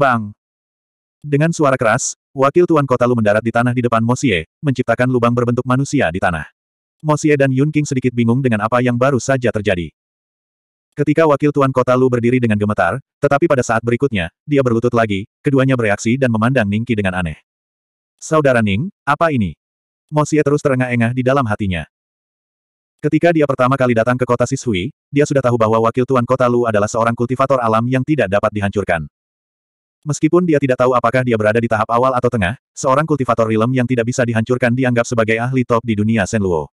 Bang! Dengan suara keras, wakil Tuan Kota Lu mendarat di tanah di depan Mosie, menciptakan lubang berbentuk manusia di tanah. Mosie dan Yun King sedikit bingung dengan apa yang baru saja terjadi. Ketika wakil Tuan Kota Lu berdiri dengan gemetar, tetapi pada saat berikutnya, dia berlutut lagi, keduanya bereaksi dan memandang Ningki dengan aneh. Saudara Ning, apa ini? Mosie terus terengah-engah di dalam hatinya. Ketika dia pertama kali datang ke kota Sishui, dia sudah tahu bahwa wakil Tuan Kota Lu adalah seorang kultivator alam yang tidak dapat dihancurkan. Meskipun dia tidak tahu apakah dia berada di tahap awal atau tengah, seorang kultivator rilem yang tidak bisa dihancurkan dianggap sebagai ahli top di dunia Senluo.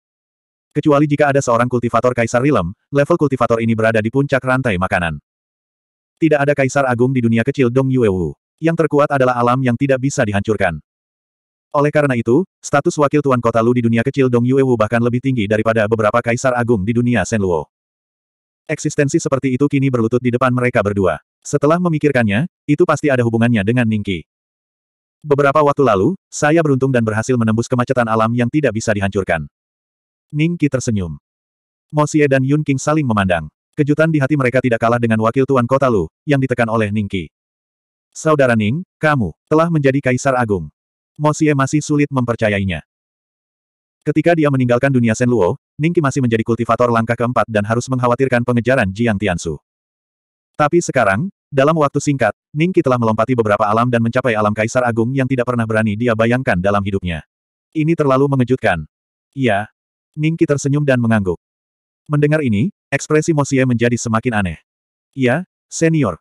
Kecuali jika ada seorang kultivator kaisar rilem, level kultivator ini berada di puncak rantai makanan. Tidak ada kaisar agung di dunia kecil Dong Yuewu. Yang terkuat adalah alam yang tidak bisa dihancurkan. Oleh karena itu, status wakil tuan kota Lu di dunia kecil Dong Yuewu bahkan lebih tinggi daripada beberapa kaisar agung di dunia Senluo. Eksistensi seperti itu kini berlutut di depan mereka berdua. Setelah memikirkannya, itu pasti ada hubungannya dengan Ningki. Beberapa waktu lalu, saya beruntung dan berhasil menembus kemacetan alam yang tidak bisa dihancurkan. Ningki tersenyum. Mosie dan Yun King saling memandang. Kejutan di hati mereka tidak kalah dengan wakil tuan kota Lu, yang ditekan oleh Ningki. Saudara Ning, kamu telah menjadi kaisar agung. Mosie masih sulit mempercayainya. Ketika dia meninggalkan dunia Luo, Ningki masih menjadi kultivator langkah keempat dan harus mengkhawatirkan pengejaran Jiang Tiansu. Tapi sekarang, dalam waktu singkat, Ningki telah melompati beberapa alam dan mencapai alam Kaisar Agung yang tidak pernah berani dia bayangkan dalam hidupnya. Ini terlalu mengejutkan. Iya. Ningki tersenyum dan mengangguk. Mendengar ini, ekspresi Mosie menjadi semakin aneh. Iya, senior.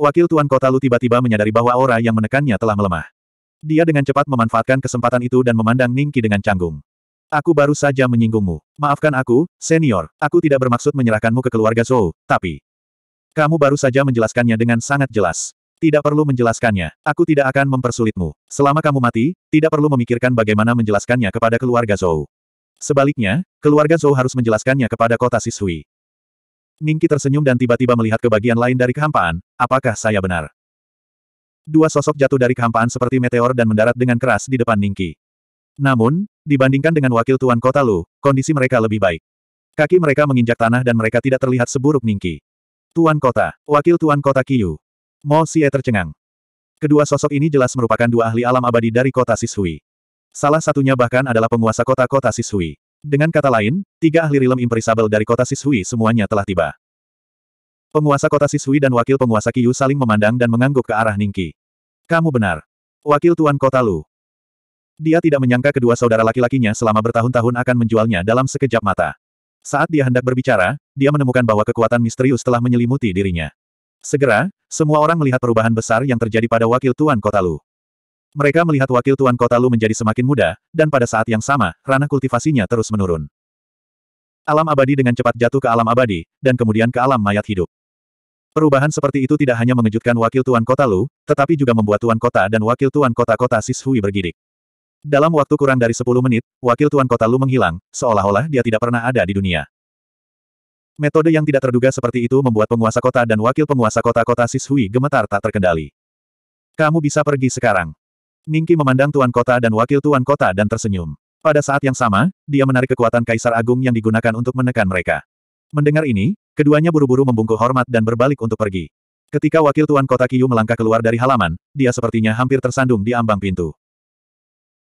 Wakil Tuan Kota Lu tiba-tiba menyadari bahwa aura yang menekannya telah melemah. Dia dengan cepat memanfaatkan kesempatan itu dan memandang Ningki dengan canggung. Aku baru saja menyinggungmu. Maafkan aku, senior. Aku tidak bermaksud menyerahkanmu ke keluarga Zhou, tapi... Kamu baru saja menjelaskannya dengan sangat jelas. Tidak perlu menjelaskannya. Aku tidak akan mempersulitmu. Selama kamu mati, tidak perlu memikirkan bagaimana menjelaskannya kepada keluarga Zhou. Sebaliknya, keluarga Zhou harus menjelaskannya kepada kota Sisui. Ningki tersenyum dan tiba-tiba melihat ke bagian lain dari kehampaan, apakah saya benar? Dua sosok jatuh dari kehampaan seperti meteor dan mendarat dengan keras di depan Ningki. Namun, dibandingkan dengan wakil tuan kota Lu, kondisi mereka lebih baik. Kaki mereka menginjak tanah dan mereka tidak terlihat seburuk Ningki. Tuan Kota, Wakil Tuan Kota Kiyu. Mo Xie tercengang. Kedua sosok ini jelas merupakan dua ahli alam abadi dari kota Sisui. Salah satunya bahkan adalah penguasa kota-kota Sisui. Dengan kata lain, tiga ahli rilem imperisabel dari kota Sisui semuanya telah tiba. Penguasa kota Sisui dan wakil penguasa Kiyu saling memandang dan mengangguk ke arah Ningki. Kamu benar. Wakil Tuan Kota Lu. Dia tidak menyangka kedua saudara laki-lakinya selama bertahun-tahun akan menjualnya dalam sekejap mata. Saat dia hendak berbicara, dia menemukan bahwa kekuatan misterius telah menyelimuti dirinya. Segera, semua orang melihat perubahan besar yang terjadi pada wakil Tuan Kota Lu. Mereka melihat wakil Tuan Kota Lu menjadi semakin muda, dan pada saat yang sama, ranah kultivasinya terus menurun. Alam abadi dengan cepat jatuh ke alam abadi, dan kemudian ke alam mayat hidup. Perubahan seperti itu tidak hanya mengejutkan wakil Tuan Kota Lu, tetapi juga membuat Tuan Kota dan wakil Tuan Kota-Kota Sishui bergidik. Dalam waktu kurang dari 10 menit, wakil Tuan Kota Lu menghilang, seolah-olah dia tidak pernah ada di dunia. Metode yang tidak terduga seperti itu membuat penguasa kota dan wakil penguasa kota-kota Sishui gemetar tak terkendali. Kamu bisa pergi sekarang. Ningki memandang tuan kota dan wakil tuan kota dan tersenyum. Pada saat yang sama, dia menarik kekuatan Kaisar Agung yang digunakan untuk menekan mereka. Mendengar ini, keduanya buru-buru membungkuk hormat dan berbalik untuk pergi. Ketika wakil tuan kota Kiyu melangkah keluar dari halaman, dia sepertinya hampir tersandung di ambang pintu.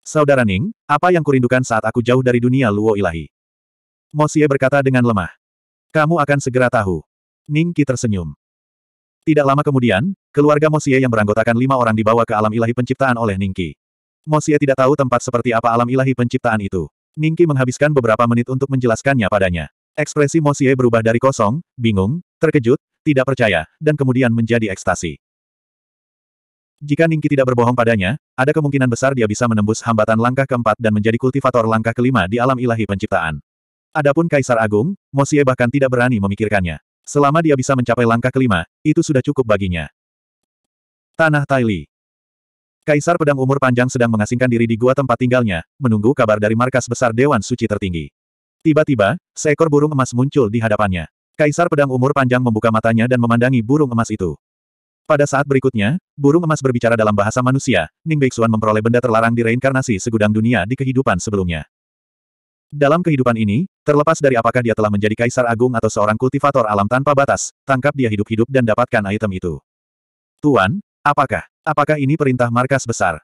Saudara Ning, apa yang kurindukan saat aku jauh dari dunia Luo Ilahi? Mosie berkata dengan lemah. Kamu akan segera tahu. Ning Qi tersenyum. Tidak lama kemudian, keluarga Mosie yang beranggotakan lima orang dibawa ke alam ilahi penciptaan oleh Ningki. Mosie tidak tahu tempat seperti apa alam ilahi penciptaan itu. Ningki menghabiskan beberapa menit untuk menjelaskannya padanya. Ekspresi Mosie berubah dari kosong, bingung, terkejut, tidak percaya, dan kemudian menjadi ekstasi. Jika Ningki tidak berbohong padanya, ada kemungkinan besar dia bisa menembus hambatan langkah keempat dan menjadi kultivator langkah kelima di alam ilahi penciptaan. Adapun Kaisar Agung, Mosie bahkan tidak berani memikirkannya. Selama dia bisa mencapai langkah kelima, itu sudah cukup baginya. Tanah Taili Kaisar Pedang Umur Panjang sedang mengasingkan diri di gua tempat tinggalnya, menunggu kabar dari markas besar Dewan Suci tertinggi. Tiba-tiba, seekor burung emas muncul di hadapannya. Kaisar Pedang Umur Panjang membuka matanya dan memandangi burung emas itu. Pada saat berikutnya, burung emas berbicara dalam bahasa manusia, Ning Beixuan memperoleh benda terlarang di reinkarnasi segudang dunia di kehidupan sebelumnya. Dalam kehidupan ini, terlepas dari apakah dia telah menjadi kaisar agung atau seorang kultivator alam tanpa batas, tangkap dia hidup-hidup dan dapatkan item itu. Tuan, apakah, apakah ini perintah markas besar?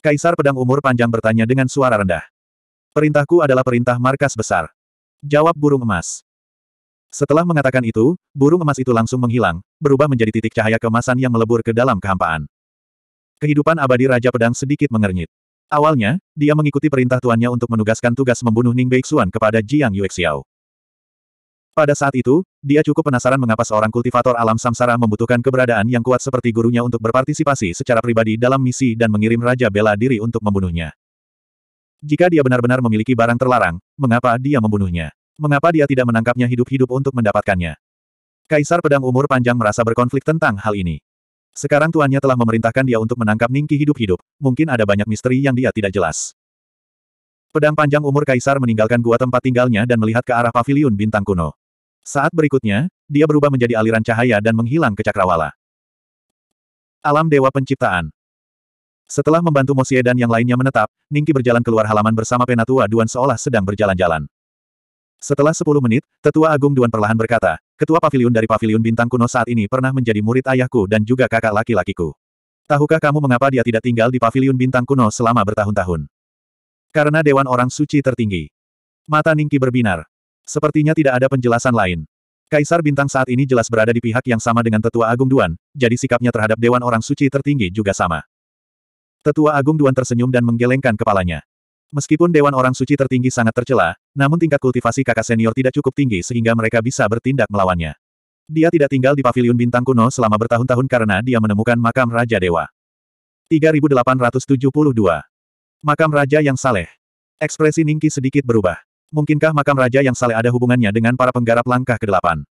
Kaisar pedang umur panjang bertanya dengan suara rendah. Perintahku adalah perintah markas besar. Jawab burung emas. Setelah mengatakan itu, burung emas itu langsung menghilang, berubah menjadi titik cahaya kemasan yang melebur ke dalam kehampaan. Kehidupan abadi Raja Pedang sedikit mengernyit. Awalnya, dia mengikuti perintah tuannya untuk menugaskan tugas membunuh Ning Beixuan kepada Jiang Yuexiao. Pada saat itu, dia cukup penasaran mengapa seorang kultivator alam samsara membutuhkan keberadaan yang kuat seperti gurunya untuk berpartisipasi secara pribadi dalam misi dan mengirim Raja Bela Diri untuk membunuhnya. Jika dia benar-benar memiliki barang terlarang, mengapa dia membunuhnya? Mengapa dia tidak menangkapnya hidup-hidup untuk mendapatkannya? Kaisar Pedang Umur Panjang merasa berkonflik tentang hal ini. Sekarang tuannya telah memerintahkan dia untuk menangkap Ningki hidup-hidup, mungkin ada banyak misteri yang dia tidak jelas. Pedang panjang umur kaisar meninggalkan gua tempat tinggalnya dan melihat ke arah paviliun bintang kuno. Saat berikutnya, dia berubah menjadi aliran cahaya dan menghilang ke cakrawala. Alam Dewa Penciptaan Setelah membantu Mosie dan yang lainnya menetap, Ningki berjalan keluar halaman bersama Penatua Duan seolah sedang berjalan-jalan. Setelah 10 menit, Tetua Agung Duan perlahan berkata, Ketua Paviliun dari Paviliun Bintang Kuno saat ini pernah menjadi murid ayahku dan juga kakak laki-lakiku. Tahukah kamu mengapa dia tidak tinggal di Paviliun Bintang Kuno selama bertahun-tahun? Karena Dewan Orang Suci tertinggi. Mata Ningki berbinar. Sepertinya tidak ada penjelasan lain. Kaisar Bintang saat ini jelas berada di pihak yang sama dengan Tetua Agung Duan, jadi sikapnya terhadap Dewan Orang Suci tertinggi juga sama. Tetua Agung Duan tersenyum dan menggelengkan kepalanya. Meskipun Dewan Orang Suci tertinggi sangat tercela, namun tingkat kultivasi kakak senior tidak cukup tinggi sehingga mereka bisa bertindak melawannya. Dia tidak tinggal di paviliun bintang kuno selama bertahun-tahun karena dia menemukan makam Raja Dewa. 3872. Makam Raja yang Saleh. Ekspresi Ningki sedikit berubah. Mungkinkah makam Raja yang Saleh ada hubungannya dengan para penggarap langkah ke-8?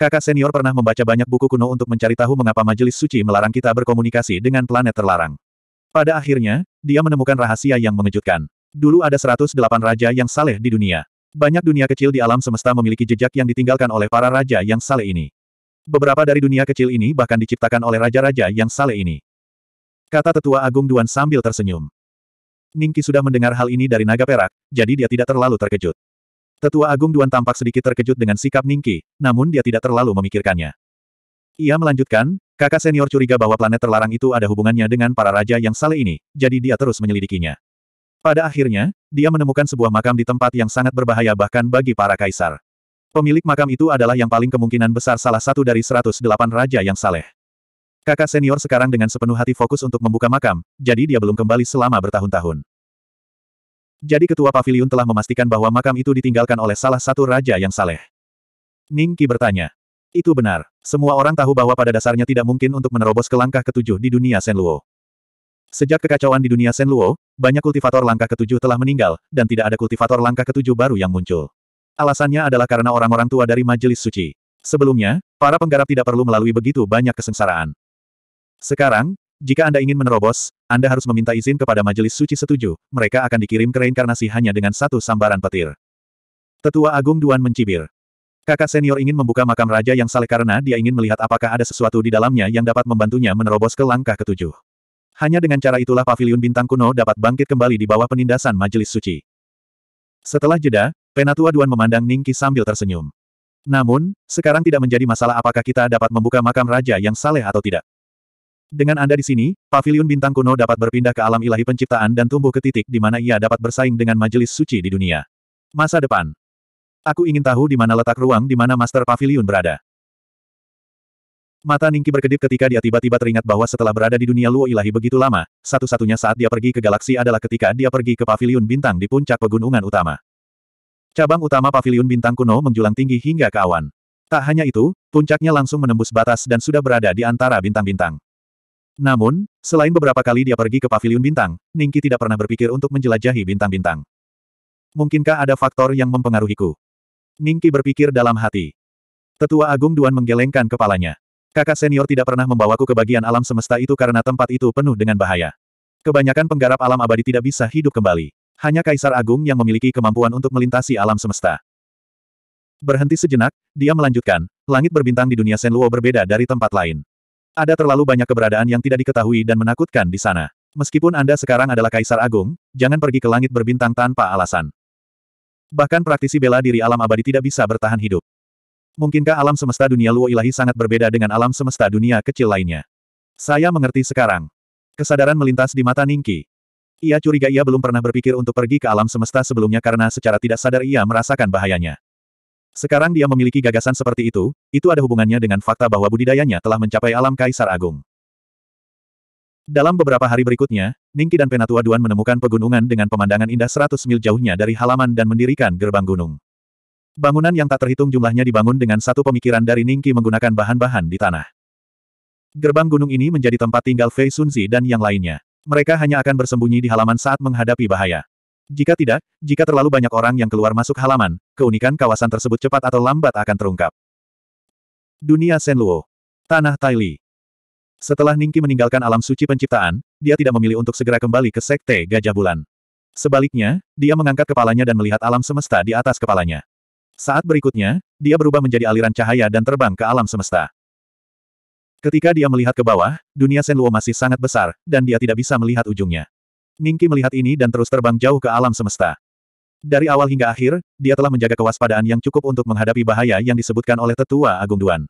Kakak senior pernah membaca banyak buku kuno untuk mencari tahu mengapa majelis suci melarang kita berkomunikasi dengan planet terlarang. Pada akhirnya, dia menemukan rahasia yang mengejutkan. Dulu ada 108 raja yang saleh di dunia. Banyak dunia kecil di alam semesta memiliki jejak yang ditinggalkan oleh para raja yang saleh ini. Beberapa dari dunia kecil ini bahkan diciptakan oleh raja-raja yang saleh ini. Kata tetua agung Duan sambil tersenyum. Ningki sudah mendengar hal ini dari naga perak, jadi dia tidak terlalu terkejut. Tetua Agung Duan tampak sedikit terkejut dengan sikap Ningki, namun dia tidak terlalu memikirkannya. Ia melanjutkan, kakak senior curiga bahwa planet terlarang itu ada hubungannya dengan para raja yang saleh ini, jadi dia terus menyelidikinya. Pada akhirnya, dia menemukan sebuah makam di tempat yang sangat berbahaya bahkan bagi para kaisar. Pemilik makam itu adalah yang paling kemungkinan besar salah satu dari 108 raja yang saleh. Kakak senior sekarang dengan sepenuh hati fokus untuk membuka makam, jadi dia belum kembali selama bertahun-tahun. Jadi ketua pavilion telah memastikan bahwa makam itu ditinggalkan oleh salah satu raja yang saleh. Ningki bertanya, itu benar. Semua orang tahu bahwa pada dasarnya tidak mungkin untuk menerobos ke langkah ketujuh di dunia Senluo. Sejak kekacauan di dunia Senluo, banyak kultivator langkah ketujuh telah meninggal, dan tidak ada kultivator langkah ketujuh baru yang muncul. Alasannya adalah karena orang-orang tua dari majelis suci. Sebelumnya, para penggarap tidak perlu melalui begitu banyak kesengsaraan. Sekarang, jika Anda ingin menerobos, Anda harus meminta izin kepada majelis suci setuju, mereka akan dikirim ke reinkarnasi hanya dengan satu sambaran petir. Tetua Agung Duan mencibir. Kakak senior ingin membuka makam raja yang saleh karena dia ingin melihat apakah ada sesuatu di dalamnya yang dapat membantunya menerobos ke langkah ketujuh. Hanya dengan cara itulah Pavilion bintang kuno dapat bangkit kembali di bawah penindasan majelis suci. Setelah jeda, Penatua Duan memandang Ningki sambil tersenyum. Namun, sekarang tidak menjadi masalah apakah kita dapat membuka makam raja yang saleh atau tidak. Dengan Anda di sini, Pavilion bintang kuno dapat berpindah ke alam ilahi penciptaan dan tumbuh ke titik di mana ia dapat bersaing dengan majelis suci di dunia. Masa depan Aku ingin tahu di mana letak ruang di mana Master Pavilion berada. Mata Ningki berkedip ketika dia tiba-tiba teringat bahwa setelah berada di dunia Luo Ilahi begitu lama, satu-satunya saat dia pergi ke galaksi adalah ketika dia pergi ke pavilion bintang di puncak pegunungan utama. Cabang utama pavilion bintang kuno menjulang tinggi hingga ke awan. Tak hanya itu, puncaknya langsung menembus batas dan sudah berada di antara bintang-bintang. Namun, selain beberapa kali dia pergi ke pavilion bintang, Ningki tidak pernah berpikir untuk menjelajahi bintang-bintang. Mungkinkah ada faktor yang mempengaruhiku? Ningki berpikir dalam hati. Tetua Agung Duan menggelengkan kepalanya. Kakak senior tidak pernah membawaku ke bagian alam semesta itu karena tempat itu penuh dengan bahaya. Kebanyakan penggarap alam abadi tidak bisa hidup kembali. Hanya Kaisar Agung yang memiliki kemampuan untuk melintasi alam semesta. Berhenti sejenak, dia melanjutkan, langit berbintang di dunia Senluo berbeda dari tempat lain. Ada terlalu banyak keberadaan yang tidak diketahui dan menakutkan di sana. Meskipun Anda sekarang adalah Kaisar Agung, jangan pergi ke langit berbintang tanpa alasan. Bahkan praktisi bela diri alam abadi tidak bisa bertahan hidup. Mungkinkah alam semesta dunia Luo Ilahi sangat berbeda dengan alam semesta dunia kecil lainnya? Saya mengerti sekarang. Kesadaran melintas di mata Ningki. Ia curiga ia belum pernah berpikir untuk pergi ke alam semesta sebelumnya karena secara tidak sadar ia merasakan bahayanya. Sekarang dia memiliki gagasan seperti itu, itu ada hubungannya dengan fakta bahwa budidayanya telah mencapai alam kaisar agung. Dalam beberapa hari berikutnya, Ningki dan Penatua Duan menemukan pegunungan dengan pemandangan indah 100 mil jauhnya dari halaman dan mendirikan gerbang gunung. Bangunan yang tak terhitung jumlahnya dibangun dengan satu pemikiran dari Ningki menggunakan bahan-bahan di tanah. Gerbang gunung ini menjadi tempat tinggal Fei Sunzi dan yang lainnya. Mereka hanya akan bersembunyi di halaman saat menghadapi bahaya. Jika tidak, jika terlalu banyak orang yang keluar masuk halaman, keunikan kawasan tersebut cepat atau lambat akan terungkap. Dunia Senluo. Tanah Taili. Setelah Ningki meninggalkan alam suci penciptaan, dia tidak memilih untuk segera kembali ke Sekte Gajah Bulan. Sebaliknya, dia mengangkat kepalanya dan melihat alam semesta di atas kepalanya. Saat berikutnya, dia berubah menjadi aliran cahaya dan terbang ke alam semesta. Ketika dia melihat ke bawah, dunia Senluo masih sangat besar, dan dia tidak bisa melihat ujungnya. Ningki melihat ini dan terus terbang jauh ke alam semesta. Dari awal hingga akhir, dia telah menjaga kewaspadaan yang cukup untuk menghadapi bahaya yang disebutkan oleh tetua Agung Duan.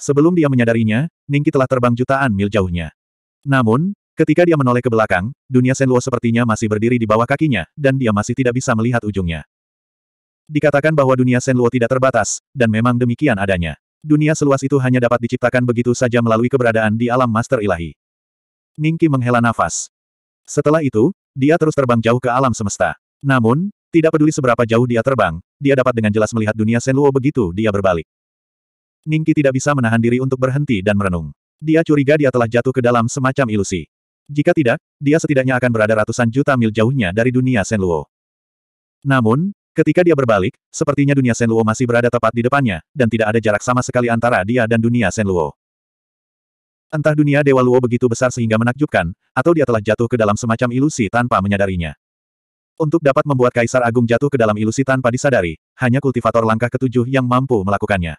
Sebelum dia menyadarinya, Ningki telah terbang jutaan mil jauhnya. Namun, ketika dia menoleh ke belakang, dunia Senluo sepertinya masih berdiri di bawah kakinya, dan dia masih tidak bisa melihat ujungnya. Dikatakan bahwa dunia Senluo tidak terbatas, dan memang demikian adanya. Dunia seluas itu hanya dapat diciptakan begitu saja melalui keberadaan di alam master ilahi. Ningki menghela nafas. Setelah itu, dia terus terbang jauh ke alam semesta. Namun, tidak peduli seberapa jauh dia terbang, dia dapat dengan jelas melihat dunia Senluo begitu dia berbalik. Ningki tidak bisa menahan diri untuk berhenti dan merenung. Dia curiga dia telah jatuh ke dalam semacam ilusi. Jika tidak, dia setidaknya akan berada ratusan juta mil jauhnya dari dunia Senluo. Namun, ketika dia berbalik, sepertinya dunia Senluo masih berada tepat di depannya, dan tidak ada jarak sama sekali antara dia dan dunia Senluo. Entah dunia Dewa Luo begitu besar sehingga menakjubkan, atau dia telah jatuh ke dalam semacam ilusi tanpa menyadarinya. Untuk dapat membuat Kaisar Agung jatuh ke dalam ilusi tanpa disadari, hanya kultivator langkah ketujuh yang mampu melakukannya.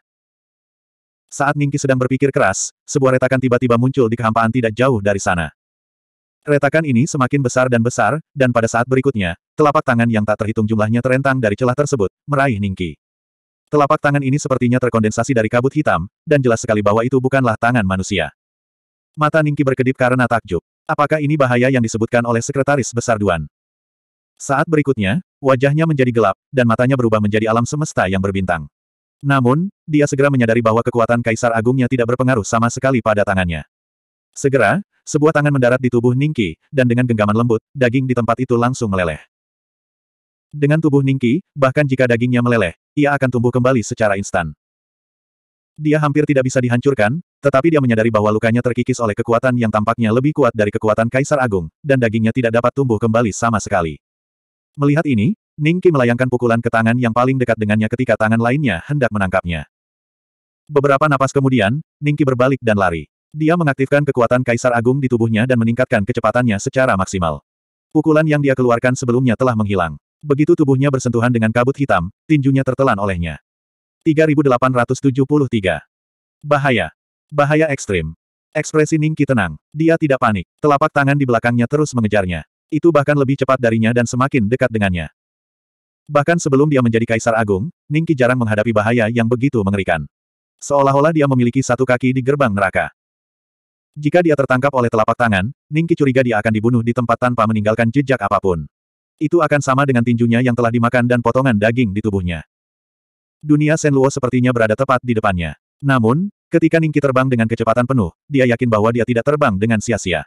Saat Ningki sedang berpikir keras, sebuah retakan tiba-tiba muncul di kehampaan tidak jauh dari sana. Retakan ini semakin besar dan besar, dan pada saat berikutnya, telapak tangan yang tak terhitung jumlahnya terentang dari celah tersebut, meraih Ningki. Telapak tangan ini sepertinya terkondensasi dari kabut hitam, dan jelas sekali bahwa itu bukanlah tangan manusia. Mata Ningki berkedip karena takjub. Apakah ini bahaya yang disebutkan oleh Sekretaris Besar Duan? Saat berikutnya, wajahnya menjadi gelap, dan matanya berubah menjadi alam semesta yang berbintang. Namun, dia segera menyadari bahwa kekuatan Kaisar Agungnya tidak berpengaruh sama sekali pada tangannya. Segera, sebuah tangan mendarat di tubuh Ningki, dan dengan genggaman lembut, daging di tempat itu langsung meleleh. Dengan tubuh Ningki, bahkan jika dagingnya meleleh, ia akan tumbuh kembali secara instan. Dia hampir tidak bisa dihancurkan, tetapi dia menyadari bahwa lukanya terkikis oleh kekuatan yang tampaknya lebih kuat dari kekuatan Kaisar Agung, dan dagingnya tidak dapat tumbuh kembali sama sekali. Melihat ini, Ningki melayangkan pukulan ke tangan yang paling dekat dengannya ketika tangan lainnya hendak menangkapnya. Beberapa napas kemudian, Ningki berbalik dan lari. Dia mengaktifkan kekuatan Kaisar Agung di tubuhnya dan meningkatkan kecepatannya secara maksimal. Pukulan yang dia keluarkan sebelumnya telah menghilang. Begitu tubuhnya bersentuhan dengan kabut hitam, tinjunya tertelan olehnya. 3873. Bahaya. Bahaya ekstrim. Ekspresi Ningki tenang. Dia tidak panik. Telapak tangan di belakangnya terus mengejarnya. Itu bahkan lebih cepat darinya dan semakin dekat dengannya. Bahkan sebelum dia menjadi kaisar agung, Ningki jarang menghadapi bahaya yang begitu mengerikan. Seolah-olah dia memiliki satu kaki di gerbang neraka. Jika dia tertangkap oleh telapak tangan, Ningki curiga dia akan dibunuh di tempat tanpa meninggalkan jejak apapun. Itu akan sama dengan tinjunya yang telah dimakan dan potongan daging di tubuhnya. Dunia Senluo sepertinya berada tepat di depannya. Namun, ketika Ningki terbang dengan kecepatan penuh, dia yakin bahwa dia tidak terbang dengan sia-sia.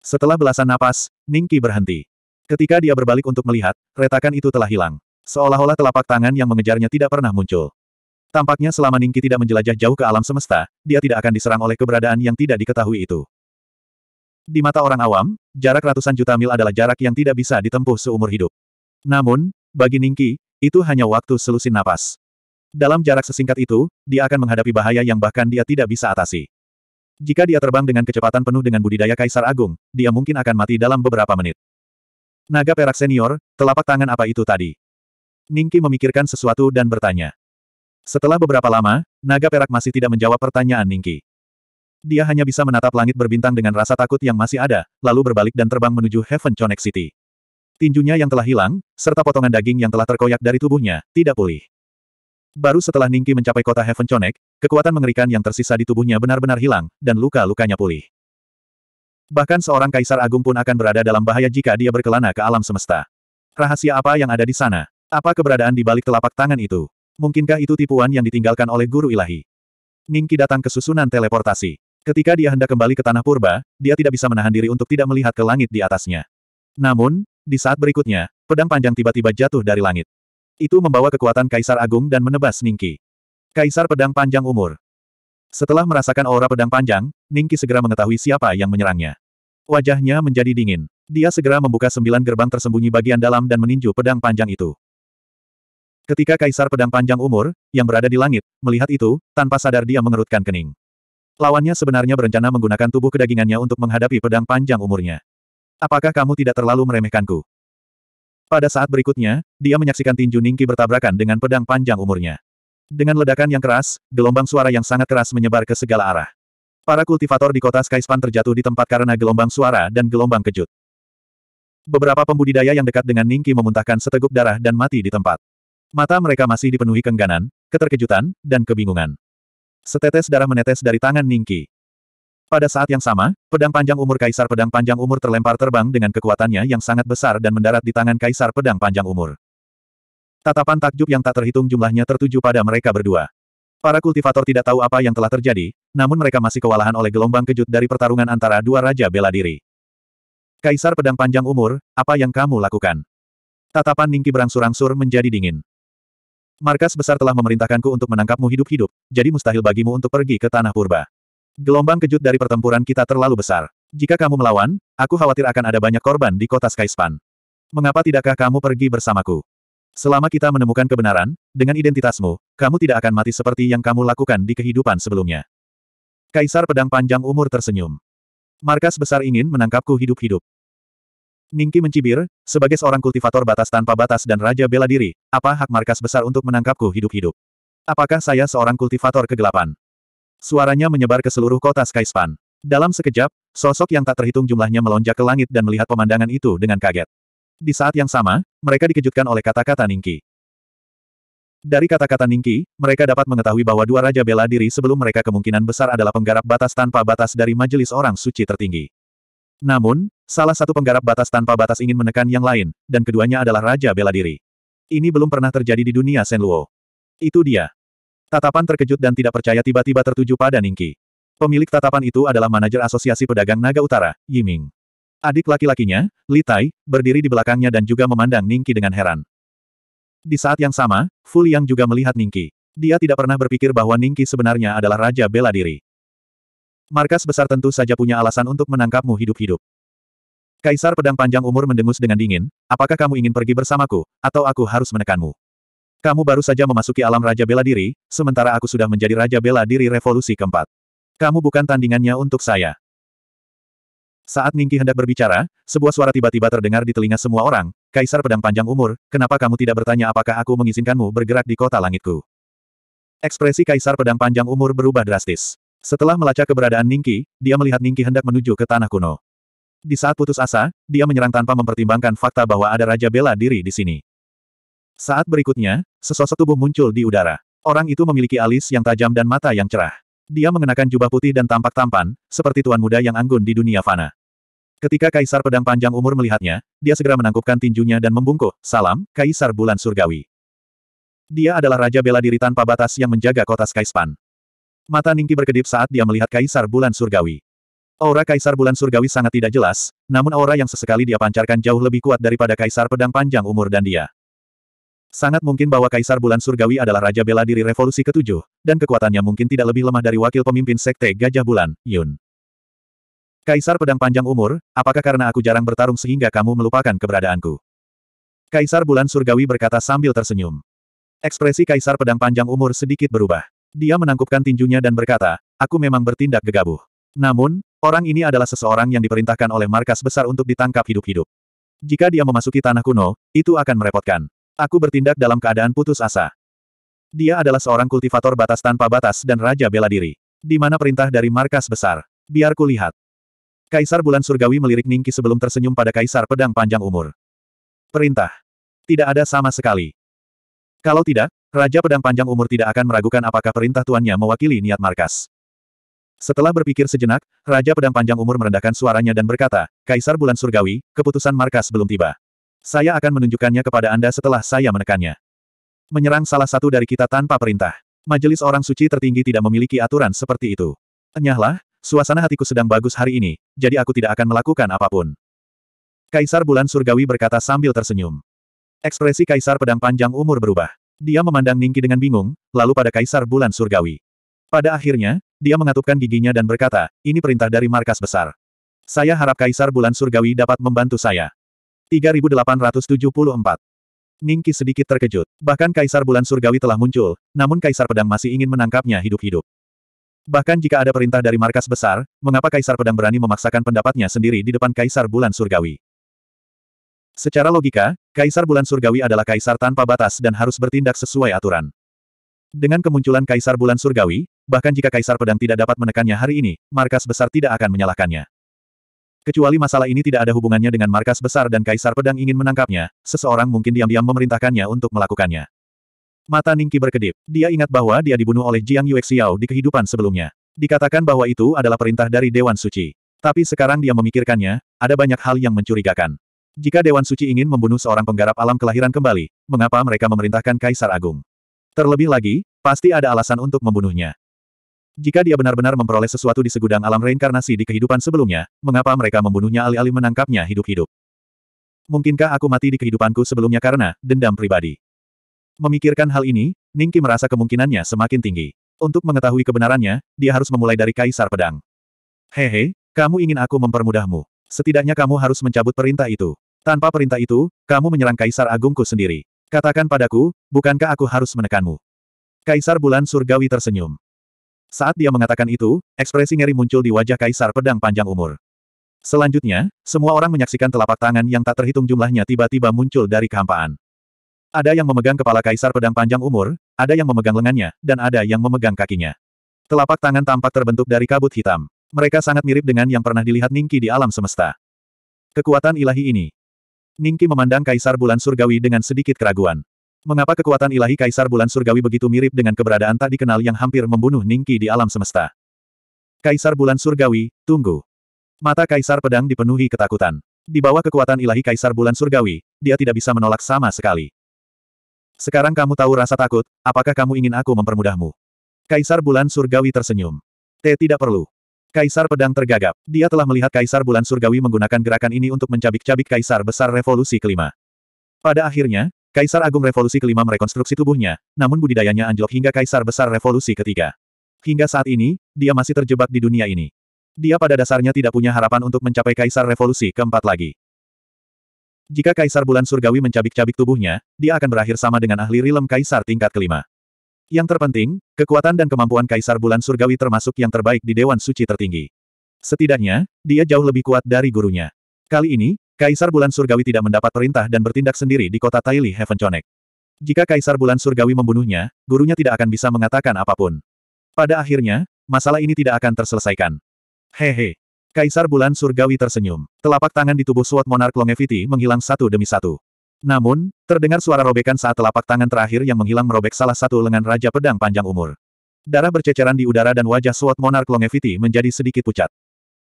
Setelah belasan napas, Ningki berhenti. Ketika dia berbalik untuk melihat, retakan itu telah hilang. Seolah-olah telapak tangan yang mengejarnya tidak pernah muncul. Tampaknya selama Ningki tidak menjelajah jauh ke alam semesta, dia tidak akan diserang oleh keberadaan yang tidak diketahui itu. Di mata orang awam, jarak ratusan juta mil adalah jarak yang tidak bisa ditempuh seumur hidup. Namun, bagi Ningki, itu hanya waktu selusin napas. Dalam jarak sesingkat itu, dia akan menghadapi bahaya yang bahkan dia tidak bisa atasi. Jika dia terbang dengan kecepatan penuh dengan budidaya Kaisar Agung, dia mungkin akan mati dalam beberapa menit. Naga perak senior, telapak tangan apa itu tadi? Ningki memikirkan sesuatu dan bertanya. Setelah beberapa lama, naga perak masih tidak menjawab pertanyaan Ningki. Dia hanya bisa menatap langit berbintang dengan rasa takut yang masih ada, lalu berbalik dan terbang menuju Heaven Connect City. Tinjunya yang telah hilang, serta potongan daging yang telah terkoyak dari tubuhnya, tidak pulih. Baru setelah Ningki mencapai kota Heaven Connect, kekuatan mengerikan yang tersisa di tubuhnya benar-benar hilang, dan luka-lukanya pulih. Bahkan seorang kaisar agung pun akan berada dalam bahaya jika dia berkelana ke alam semesta. Rahasia apa yang ada di sana? Apa keberadaan di balik telapak tangan itu? Mungkinkah itu tipuan yang ditinggalkan oleh guru ilahi? Ningki datang ke susunan teleportasi. Ketika dia hendak kembali ke tanah purba, dia tidak bisa menahan diri untuk tidak melihat ke langit di atasnya. Namun, di saat berikutnya, pedang panjang tiba-tiba jatuh dari langit. Itu membawa kekuatan Kaisar Agung dan menebas Ningki. Kaisar Pedang Panjang Umur setelah merasakan aura pedang panjang, Ningki segera mengetahui siapa yang menyerangnya. Wajahnya menjadi dingin. Dia segera membuka sembilan gerbang tersembunyi bagian dalam dan meninju pedang panjang itu. Ketika Kaisar Pedang Panjang Umur, yang berada di langit, melihat itu, tanpa sadar dia mengerutkan kening. Lawannya sebenarnya berencana menggunakan tubuh kedagingannya untuk menghadapi pedang panjang umurnya. Apakah kamu tidak terlalu meremehkanku? Pada saat berikutnya, dia menyaksikan tinju Ningki bertabrakan dengan pedang panjang umurnya. Dengan ledakan yang keras, gelombang suara yang sangat keras menyebar ke segala arah. Para kultivator di kota Skyspan terjatuh di tempat karena gelombang suara dan gelombang kejut. Beberapa pembudidaya yang dekat dengan Ningki memuntahkan seteguk darah dan mati di tempat. Mata mereka masih dipenuhi kengganan, keterkejutan, dan kebingungan. Setetes darah menetes dari tangan Ningki. Pada saat yang sama, pedang panjang umur Kaisar Pedang Panjang Umur terlempar terbang dengan kekuatannya yang sangat besar dan mendarat di tangan Kaisar Pedang Panjang Umur. Tatapan takjub yang tak terhitung jumlahnya tertuju pada mereka berdua. Para kultivator tidak tahu apa yang telah terjadi, namun mereka masih kewalahan oleh gelombang kejut dari pertarungan antara dua raja bela diri. Kaisar pedang panjang umur, apa yang kamu lakukan? Tatapan Ningki berangsur-angsur menjadi dingin. Markas besar telah memerintahkanku untuk menangkapmu hidup-hidup, jadi mustahil bagimu untuk pergi ke tanah purba. Gelombang kejut dari pertempuran kita terlalu besar. Jika kamu melawan, aku khawatir akan ada banyak korban di kota Skaispan. Mengapa tidakkah kamu pergi bersamaku? Selama kita menemukan kebenaran, dengan identitasmu, kamu tidak akan mati seperti yang kamu lakukan di kehidupan sebelumnya. Kaisar Pedang Panjang Umur tersenyum. Markas besar ingin menangkapku hidup-hidup. Ningki mencibir, sebagai seorang kultivator batas tanpa batas dan raja bela diri, apa hak markas besar untuk menangkapku hidup-hidup? Apakah saya seorang kultivator kegelapan? Suaranya menyebar ke seluruh kota Skyspan. Dalam sekejap, sosok yang tak terhitung jumlahnya melonjak ke langit dan melihat pemandangan itu dengan kaget. Di saat yang sama, mereka dikejutkan oleh kata-kata Ningki. Dari kata-kata Ningki, mereka dapat mengetahui bahwa dua Raja Bela Diri sebelum mereka kemungkinan besar adalah penggarap batas tanpa batas dari majelis orang suci tertinggi. Namun, salah satu penggarap batas tanpa batas ingin menekan yang lain, dan keduanya adalah Raja Bela Diri. Ini belum pernah terjadi di dunia Senluo. Itu dia. Tatapan terkejut dan tidak percaya tiba-tiba tertuju pada Ningki. Pemilik tatapan itu adalah manajer Asosiasi Pedagang Naga Utara, Yiming. Adik laki-lakinya, Li Tai, berdiri di belakangnya dan juga memandang Ningki dengan heran. Di saat yang sama, Fu Liang juga melihat Ningki. Dia tidak pernah berpikir bahwa Ningki sebenarnya adalah Raja Bela Diri. Markas besar tentu saja punya alasan untuk menangkapmu hidup-hidup. Kaisar Pedang Panjang Umur mendengus dengan dingin, apakah kamu ingin pergi bersamaku, atau aku harus menekanmu? Kamu baru saja memasuki alam Raja Bela Diri, sementara aku sudah menjadi Raja Bela Diri Revolusi keempat. Kamu bukan tandingannya untuk saya. Saat Ningki hendak berbicara, sebuah suara tiba-tiba terdengar di telinga semua orang, Kaisar Pedang Panjang Umur, kenapa kamu tidak bertanya apakah aku mengizinkanmu bergerak di kota langitku? Ekspresi Kaisar Pedang Panjang Umur berubah drastis. Setelah melacak keberadaan Ningki, dia melihat Ningki hendak menuju ke Tanah Kuno. Di saat putus asa, dia menyerang tanpa mempertimbangkan fakta bahwa ada Raja Bela Diri di sini. Saat berikutnya, sesosok tubuh muncul di udara. Orang itu memiliki alis yang tajam dan mata yang cerah. Dia mengenakan jubah putih dan tampak tampan, seperti tuan muda yang anggun di dunia fana. Ketika Kaisar Pedang Panjang Umur melihatnya, dia segera menangkupkan tinjunya dan membungkuk, salam, Kaisar Bulan Surgawi. Dia adalah Raja Bela Diri tanpa batas yang menjaga kota Skyspan. Mata Ningki berkedip saat dia melihat Kaisar Bulan Surgawi. Aura Kaisar Bulan Surgawi sangat tidak jelas, namun aura yang sesekali dia pancarkan jauh lebih kuat daripada Kaisar Pedang Panjang Umur dan dia. Sangat mungkin bahwa Kaisar Bulan Surgawi adalah Raja Bela Diri Revolusi Ketujuh, dan kekuatannya mungkin tidak lebih lemah dari wakil pemimpin Sekte Gajah Bulan, Yun. Kaisar Pedang Panjang Umur, apakah karena aku jarang bertarung sehingga kamu melupakan keberadaanku? Kaisar Bulan Surgawi berkata sambil tersenyum. Ekspresi Kaisar Pedang Panjang Umur sedikit berubah. Dia menangkupkan tinjunya dan berkata, aku memang bertindak gegabah. Namun, orang ini adalah seseorang yang diperintahkan oleh markas besar untuk ditangkap hidup-hidup. Jika dia memasuki tanah kuno, itu akan merepotkan. Aku bertindak dalam keadaan putus asa. Dia adalah seorang kultivator batas tanpa batas dan raja bela diri. Di mana perintah dari markas besar. Biar ku lihat. Kaisar Bulan Surgawi melirik Ningki sebelum tersenyum pada Kaisar Pedang Panjang Umur. Perintah. Tidak ada sama sekali. Kalau tidak, Raja Pedang Panjang Umur tidak akan meragukan apakah perintah tuannya mewakili niat markas. Setelah berpikir sejenak, Raja Pedang Panjang Umur merendahkan suaranya dan berkata, Kaisar Bulan Surgawi, keputusan markas belum tiba. Saya akan menunjukkannya kepada Anda setelah saya menekannya. Menyerang salah satu dari kita tanpa perintah. Majelis orang suci tertinggi tidak memiliki aturan seperti itu. Enyahlah, suasana hatiku sedang bagus hari ini, jadi aku tidak akan melakukan apapun. Kaisar Bulan Surgawi berkata sambil tersenyum. Ekspresi Kaisar Pedang Panjang Umur berubah. Dia memandang Ningki dengan bingung, lalu pada Kaisar Bulan Surgawi. Pada akhirnya, dia mengatupkan giginya dan berkata, ini perintah dari markas besar. Saya harap Kaisar Bulan Surgawi dapat membantu saya. 3874. Ningki sedikit terkejut. Bahkan Kaisar Bulan Surgawi telah muncul, namun Kaisar Pedang masih ingin menangkapnya hidup-hidup. Bahkan jika ada perintah dari markas besar, mengapa Kaisar Pedang berani memaksakan pendapatnya sendiri di depan Kaisar Bulan Surgawi? Secara logika, Kaisar Bulan Surgawi adalah kaisar tanpa batas dan harus bertindak sesuai aturan. Dengan kemunculan Kaisar Bulan Surgawi, bahkan jika Kaisar Pedang tidak dapat menekannya hari ini, markas besar tidak akan menyalahkannya. Kecuali masalah ini tidak ada hubungannya dengan markas besar dan kaisar pedang ingin menangkapnya, seseorang mungkin diam-diam memerintahkannya untuk melakukannya. Mata Ningki berkedip. Dia ingat bahwa dia dibunuh oleh Jiang Yuexiao di kehidupan sebelumnya. Dikatakan bahwa itu adalah perintah dari Dewan Suci. Tapi sekarang dia memikirkannya, ada banyak hal yang mencurigakan. Jika Dewan Suci ingin membunuh seorang penggarap alam kelahiran kembali, mengapa mereka memerintahkan Kaisar Agung? Terlebih lagi, pasti ada alasan untuk membunuhnya. Jika dia benar-benar memperoleh sesuatu di segudang alam reinkarnasi di kehidupan sebelumnya, mengapa mereka membunuhnya alih-alih menangkapnya hidup-hidup? Mungkinkah aku mati di kehidupanku sebelumnya karena dendam pribadi? Memikirkan hal ini, Ningki merasa kemungkinannya semakin tinggi. Untuk mengetahui kebenarannya, dia harus memulai dari Kaisar Pedang. Hehe, kamu ingin aku mempermudahmu. Setidaknya kamu harus mencabut perintah itu. Tanpa perintah itu, kamu menyerang Kaisar Agungku sendiri. Katakan padaku, bukankah aku harus menekanmu? Kaisar Bulan Surgawi tersenyum. Saat dia mengatakan itu, ekspresi ngeri muncul di wajah kaisar pedang panjang umur. Selanjutnya, semua orang menyaksikan telapak tangan yang tak terhitung jumlahnya tiba-tiba muncul dari kehampaan. Ada yang memegang kepala kaisar pedang panjang umur, ada yang memegang lengannya, dan ada yang memegang kakinya. Telapak tangan tampak terbentuk dari kabut hitam. Mereka sangat mirip dengan yang pernah dilihat Ningki di alam semesta. Kekuatan ilahi ini. Ningki memandang kaisar bulan surgawi dengan sedikit keraguan. Mengapa kekuatan ilahi Kaisar Bulan Surgawi begitu mirip dengan keberadaan tak dikenal yang hampir membunuh Ningki di alam semesta? Kaisar Bulan Surgawi, tunggu. Mata Kaisar Pedang dipenuhi ketakutan. Di bawah kekuatan ilahi Kaisar Bulan Surgawi, dia tidak bisa menolak sama sekali. Sekarang kamu tahu rasa takut, apakah kamu ingin aku mempermudahmu? Kaisar Bulan Surgawi tersenyum. T tidak perlu. Kaisar Pedang tergagap. Dia telah melihat Kaisar Bulan Surgawi menggunakan gerakan ini untuk mencabik-cabik Kaisar Besar Revolusi kelima. Pada akhirnya, Kaisar Agung Revolusi kelima merekonstruksi tubuhnya, namun budidayanya anjlok hingga Kaisar Besar Revolusi ketiga. Hingga saat ini, dia masih terjebak di dunia ini. Dia pada dasarnya tidak punya harapan untuk mencapai Kaisar Revolusi keempat lagi. Jika Kaisar Bulan Surgawi mencabik-cabik tubuhnya, dia akan berakhir sama dengan ahli rilem Kaisar tingkat kelima. Yang terpenting, kekuatan dan kemampuan Kaisar Bulan Surgawi termasuk yang terbaik di Dewan Suci tertinggi. Setidaknya, dia jauh lebih kuat dari gurunya. Kali ini, Kaisar Bulan Surgawi tidak mendapat perintah dan bertindak sendiri di kota Taili Heaven Connect. Jika Kaisar Bulan Surgawi membunuhnya, gurunya tidak akan bisa mengatakan apapun. Pada akhirnya, masalah ini tidak akan terselesaikan. Hehe. Kaisar Bulan Surgawi tersenyum. Telapak tangan di tubuh Suat Monarch Longevity menghilang satu demi satu. Namun, terdengar suara robekan saat telapak tangan terakhir yang menghilang merobek salah satu lengan Raja Pedang Panjang Umur. Darah berceceran di udara dan wajah Suat Monarch Longevity menjadi sedikit pucat.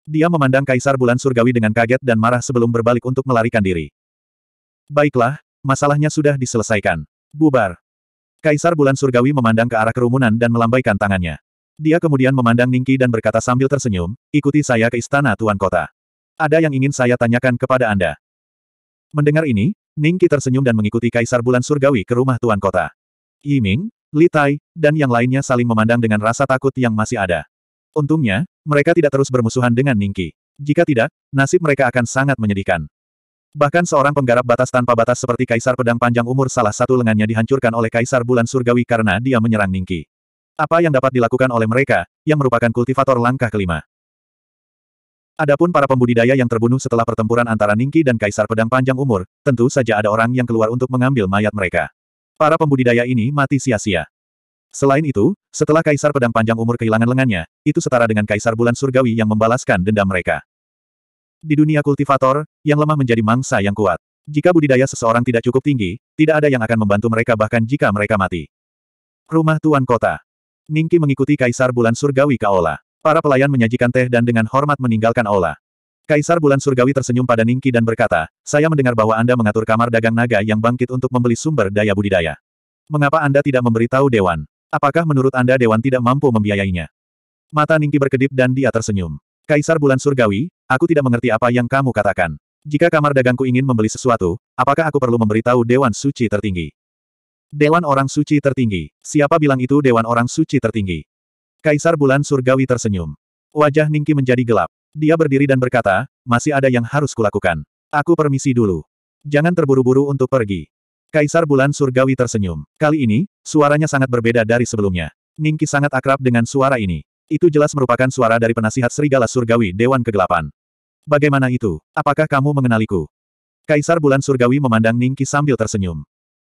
Dia memandang Kaisar Bulan Surgawi dengan kaget dan marah sebelum berbalik untuk melarikan diri. Baiklah, masalahnya sudah diselesaikan. Bubar. Kaisar Bulan Surgawi memandang ke arah kerumunan dan melambaikan tangannya. Dia kemudian memandang Ningki dan berkata sambil tersenyum, ikuti saya ke istana Tuan Kota. Ada yang ingin saya tanyakan kepada Anda. Mendengar ini, Ningki tersenyum dan mengikuti Kaisar Bulan Surgawi ke rumah Tuan Kota. Yiming, Li Tai, dan yang lainnya saling memandang dengan rasa takut yang masih ada. Untungnya, mereka tidak terus bermusuhan dengan Ningki. Jika tidak, nasib mereka akan sangat menyedihkan. Bahkan seorang penggarap batas tanpa batas seperti Kaisar Pedang Panjang Umur salah satu lengannya dihancurkan oleh Kaisar Bulan Surgawi karena dia menyerang Ningki. Apa yang dapat dilakukan oleh mereka, yang merupakan kultivator langkah kelima. Adapun para pembudidaya yang terbunuh setelah pertempuran antara Ningki dan Kaisar Pedang Panjang Umur, tentu saja ada orang yang keluar untuk mengambil mayat mereka. Para pembudidaya ini mati sia-sia. Selain itu, setelah Kaisar Pedang Panjang Umur kehilangan lengannya, itu setara dengan Kaisar Bulan Surgawi yang membalaskan dendam mereka. Di dunia kultivator, yang lemah menjadi mangsa yang kuat. Jika budidaya seseorang tidak cukup tinggi, tidak ada yang akan membantu mereka bahkan jika mereka mati. Rumah Tuan Kota Ningki mengikuti Kaisar Bulan Surgawi ke Aula. Para pelayan menyajikan teh dan dengan hormat meninggalkan Aula. Kaisar Bulan Surgawi tersenyum pada Ningki dan berkata, saya mendengar bahwa Anda mengatur kamar dagang naga yang bangkit untuk membeli sumber daya budidaya. Mengapa Anda tidak memberitahu Dewan? Apakah menurut Anda Dewan tidak mampu membiayainya? Mata Ningki berkedip dan dia tersenyum. Kaisar Bulan Surgawi, aku tidak mengerti apa yang kamu katakan. Jika kamar dagangku ingin membeli sesuatu, apakah aku perlu memberitahu Dewan Suci Tertinggi? Dewan Orang Suci Tertinggi. Siapa bilang itu Dewan Orang Suci Tertinggi? Kaisar Bulan Surgawi tersenyum. Wajah Ningki menjadi gelap. Dia berdiri dan berkata, masih ada yang harus kulakukan. Aku permisi dulu. Jangan terburu-buru untuk pergi. Kaisar Bulan Surgawi tersenyum. Kali ini, suaranya sangat berbeda dari sebelumnya. Ningki sangat akrab dengan suara ini. Itu jelas merupakan suara dari penasihat Serigala Surgawi Dewan Kegelapan. Bagaimana itu? Apakah kamu mengenaliku? Kaisar Bulan Surgawi memandang Ningki sambil tersenyum.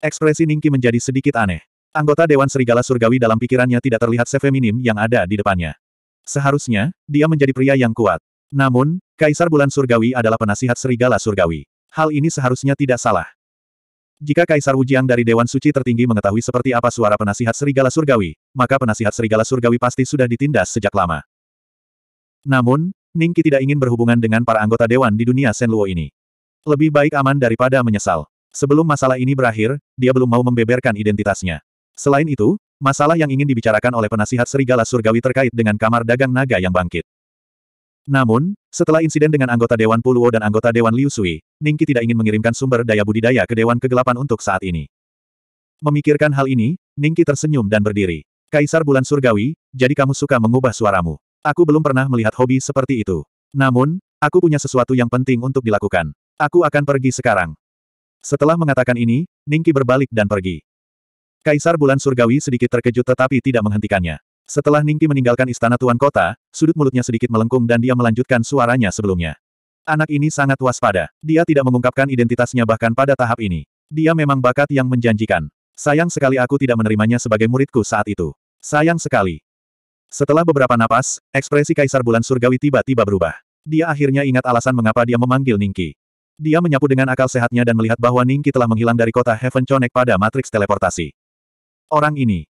Ekspresi Ningki menjadi sedikit aneh. Anggota Dewan Serigala Surgawi dalam pikirannya tidak terlihat sefeminim yang ada di depannya. Seharusnya, dia menjadi pria yang kuat. Namun, Kaisar Bulan Surgawi adalah penasihat Serigala Surgawi. Hal ini seharusnya tidak salah. Jika Kaisar Wujiang dari Dewan Suci tertinggi mengetahui seperti apa suara penasihat serigala surgawi, maka penasihat serigala surgawi pasti sudah ditindas sejak lama. Namun, Ningki tidak ingin berhubungan dengan para anggota dewan di dunia Senluo ini. Lebih baik aman daripada menyesal. Sebelum masalah ini berakhir, dia belum mau membeberkan identitasnya. Selain itu, masalah yang ingin dibicarakan oleh penasihat serigala surgawi terkait dengan kamar dagang naga yang bangkit. Namun, setelah insiden dengan anggota Dewan Puluo dan anggota Dewan Liu Sui, Ningki tidak ingin mengirimkan sumber daya budidaya ke Dewan Kegelapan untuk saat ini. Memikirkan hal ini, Ningki tersenyum dan berdiri. Kaisar Bulan Surgawi, jadi kamu suka mengubah suaramu. Aku belum pernah melihat hobi seperti itu. Namun, aku punya sesuatu yang penting untuk dilakukan. Aku akan pergi sekarang. Setelah mengatakan ini, Ningki berbalik dan pergi. Kaisar Bulan Surgawi sedikit terkejut tetapi tidak menghentikannya. Setelah Ningki meninggalkan istana Tuan Kota, sudut mulutnya sedikit melengkung dan dia melanjutkan suaranya sebelumnya. Anak ini sangat waspada. Dia tidak mengungkapkan identitasnya bahkan pada tahap ini. Dia memang bakat yang menjanjikan. Sayang sekali aku tidak menerimanya sebagai muridku saat itu. Sayang sekali. Setelah beberapa napas, ekspresi Kaisar Bulan Surgawi tiba-tiba berubah. Dia akhirnya ingat alasan mengapa dia memanggil Ningki. Dia menyapu dengan akal sehatnya dan melihat bahwa Ningki telah menghilang dari kota Heaven Connect pada matriks teleportasi. Orang ini,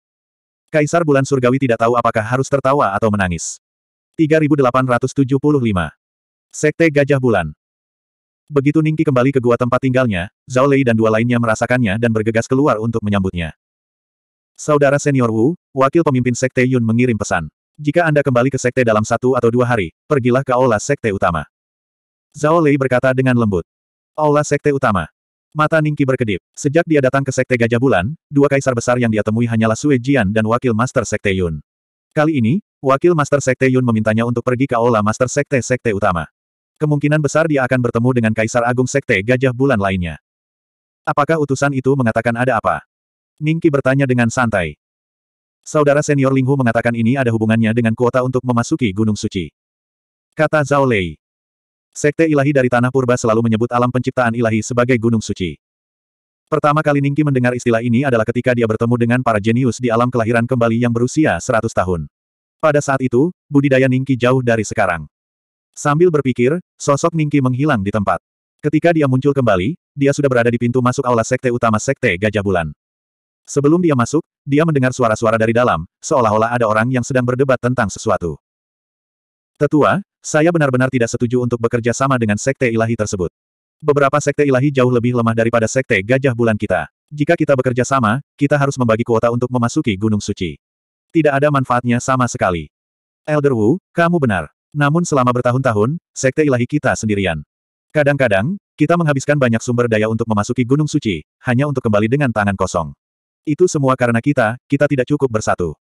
Kaisar Bulan Surgawi tidak tahu apakah harus tertawa atau menangis. 3875. Sekte Gajah Bulan Begitu Ningki kembali ke gua tempat tinggalnya, Zhao Lei dan dua lainnya merasakannya dan bergegas keluar untuk menyambutnya. Saudara senior Wu, wakil pemimpin Sekte Yun mengirim pesan. Jika Anda kembali ke Sekte dalam satu atau dua hari, pergilah ke Aula Sekte Utama. Zhao Lei berkata dengan lembut. Aula Sekte Utama. Mata Ningki berkedip. Sejak dia datang ke Sekte Gajah Bulan, dua kaisar besar yang dia temui hanyalah Sue Jian dan Wakil Master Sekte Yun. Kali ini, Wakil Master Sekte Yun memintanya untuk pergi ke Aula Master Sekte Sekte Utama. Kemungkinan besar dia akan bertemu dengan Kaisar Agung Sekte Gajah Bulan lainnya. Apakah utusan itu mengatakan ada apa? Ningki bertanya dengan santai. Saudara senior Linghu mengatakan ini ada hubungannya dengan kuota untuk memasuki Gunung Suci. Kata Zhao Lei. Sekte ilahi dari tanah purba selalu menyebut alam penciptaan ilahi sebagai gunung suci. Pertama kali Ningki mendengar istilah ini adalah ketika dia bertemu dengan para jenius di alam kelahiran kembali yang berusia 100 tahun. Pada saat itu, budidaya Ningki jauh dari sekarang. Sambil berpikir, sosok Ningki menghilang di tempat. Ketika dia muncul kembali, dia sudah berada di pintu masuk aula sekte utama sekte Gajah Bulan. Sebelum dia masuk, dia mendengar suara-suara dari dalam, seolah-olah ada orang yang sedang berdebat tentang sesuatu. Tetua, saya benar-benar tidak setuju untuk bekerja sama dengan sekte ilahi tersebut. Beberapa sekte ilahi jauh lebih lemah daripada sekte gajah bulan kita. Jika kita bekerja sama, kita harus membagi kuota untuk memasuki Gunung Suci. Tidak ada manfaatnya sama sekali. Elder Wu, kamu benar. Namun selama bertahun-tahun, sekte ilahi kita sendirian. Kadang-kadang, kita menghabiskan banyak sumber daya untuk memasuki Gunung Suci, hanya untuk kembali dengan tangan kosong. Itu semua karena kita, kita tidak cukup bersatu.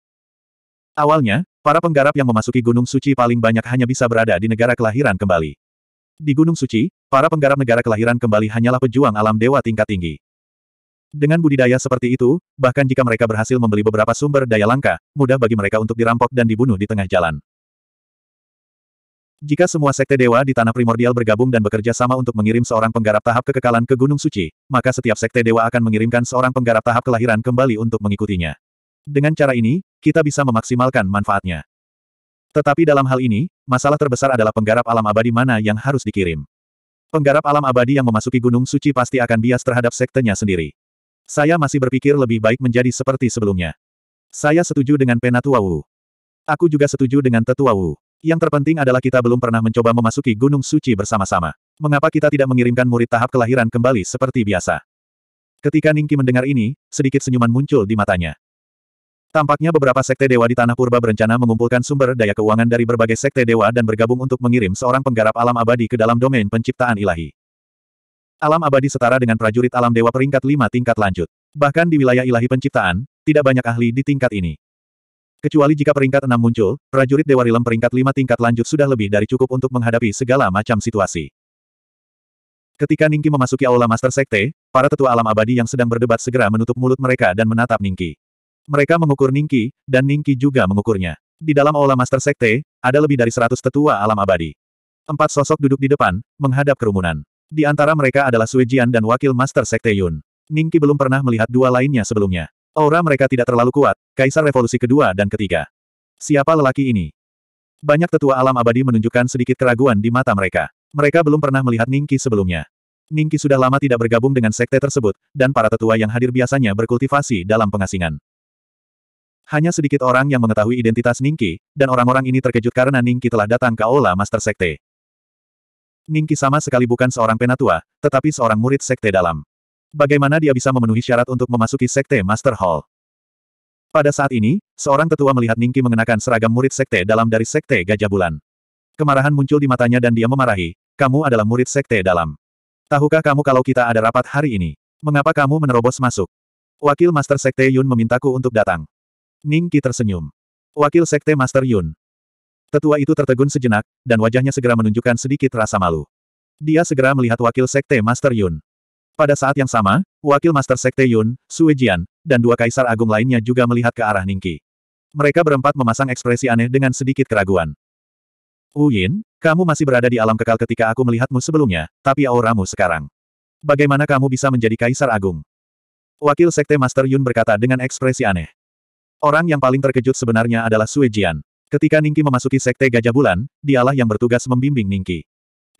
Awalnya, Para penggarap yang memasuki Gunung Suci paling banyak hanya bisa berada di negara kelahiran kembali. Di Gunung Suci, para penggarap negara kelahiran kembali hanyalah pejuang alam dewa tingkat tinggi. Dengan budidaya seperti itu, bahkan jika mereka berhasil membeli beberapa sumber daya langka, mudah bagi mereka untuk dirampok dan dibunuh di tengah jalan. Jika semua sekte dewa di tanah primordial bergabung dan bekerja sama untuk mengirim seorang penggarap tahap kekekalan ke Gunung Suci, maka setiap sekte dewa akan mengirimkan seorang penggarap tahap kelahiran kembali untuk mengikutinya. Dengan cara ini, kita bisa memaksimalkan manfaatnya. Tetapi dalam hal ini, masalah terbesar adalah penggarap alam abadi mana yang harus dikirim. Penggarap alam abadi yang memasuki gunung suci pasti akan bias terhadap sektenya sendiri. Saya masih berpikir lebih baik menjadi seperti sebelumnya. Saya setuju dengan Penatua Wu. Aku juga setuju dengan Tetua Wu. Yang terpenting adalah kita belum pernah mencoba memasuki gunung suci bersama-sama. Mengapa kita tidak mengirimkan murid tahap kelahiran kembali seperti biasa? Ketika Ningki mendengar ini, sedikit senyuman muncul di matanya. Tampaknya beberapa sekte dewa di Tanah Purba berencana mengumpulkan sumber daya keuangan dari berbagai sekte dewa dan bergabung untuk mengirim seorang penggarap alam abadi ke dalam domain penciptaan ilahi. Alam abadi setara dengan prajurit alam dewa peringkat 5 tingkat lanjut. Bahkan di wilayah ilahi penciptaan, tidak banyak ahli di tingkat ini. Kecuali jika peringkat 6 muncul, prajurit Dewa Rilem peringkat 5 tingkat lanjut sudah lebih dari cukup untuk menghadapi segala macam situasi. Ketika Ningki memasuki aula Master Sekte, para tetua alam abadi yang sedang berdebat segera menutup mulut mereka dan menatap Ningki. Mereka mengukur Ningki, dan Ningki juga mengukurnya. Di dalam aula Master Sekte, ada lebih dari seratus tetua alam abadi. Empat sosok duduk di depan, menghadap kerumunan. Di antara mereka adalah Jian dan wakil Master Sekte Yun. Ningki belum pernah melihat dua lainnya sebelumnya. Aura mereka tidak terlalu kuat, Kaisar Revolusi kedua dan ketiga. Siapa lelaki ini? Banyak tetua alam abadi menunjukkan sedikit keraguan di mata mereka. Mereka belum pernah melihat Ningki sebelumnya. Ningki sudah lama tidak bergabung dengan sekte tersebut, dan para tetua yang hadir biasanya berkultivasi dalam pengasingan. Hanya sedikit orang yang mengetahui identitas Ningki, dan orang-orang ini terkejut karena Ningki telah datang ke Aula Master Sekte. Ningki sama sekali bukan seorang penatua, tetapi seorang murid Sekte dalam. Bagaimana dia bisa memenuhi syarat untuk memasuki Sekte Master Hall? Pada saat ini, seorang tetua melihat Ningki mengenakan seragam murid Sekte dalam dari Sekte Gajah Bulan. Kemarahan muncul di matanya dan dia memarahi, kamu adalah murid Sekte dalam. Tahukah kamu kalau kita ada rapat hari ini? Mengapa kamu menerobos masuk? Wakil Master Sekte Yun memintaku untuk datang. Ning Qi tersenyum. Wakil Sekte Master Yun. Tetua itu tertegun sejenak, dan wajahnya segera menunjukkan sedikit rasa malu. Dia segera melihat Wakil Sekte Master Yun. Pada saat yang sama, Wakil Master Sekte Yun, Sui Jian, dan dua kaisar agung lainnya juga melihat ke arah Ning Qi. Mereka berempat memasang ekspresi aneh dengan sedikit keraguan. Uyin, kamu masih berada di alam kekal ketika aku melihatmu sebelumnya, tapi auramu sekarang. Bagaimana kamu bisa menjadi kaisar agung? Wakil Sekte Master Yun berkata dengan ekspresi aneh. Orang yang paling terkejut sebenarnya adalah Sui Jian. Ketika Ningki memasuki Sekte Gajah Bulan, dialah yang bertugas membimbing Ningki.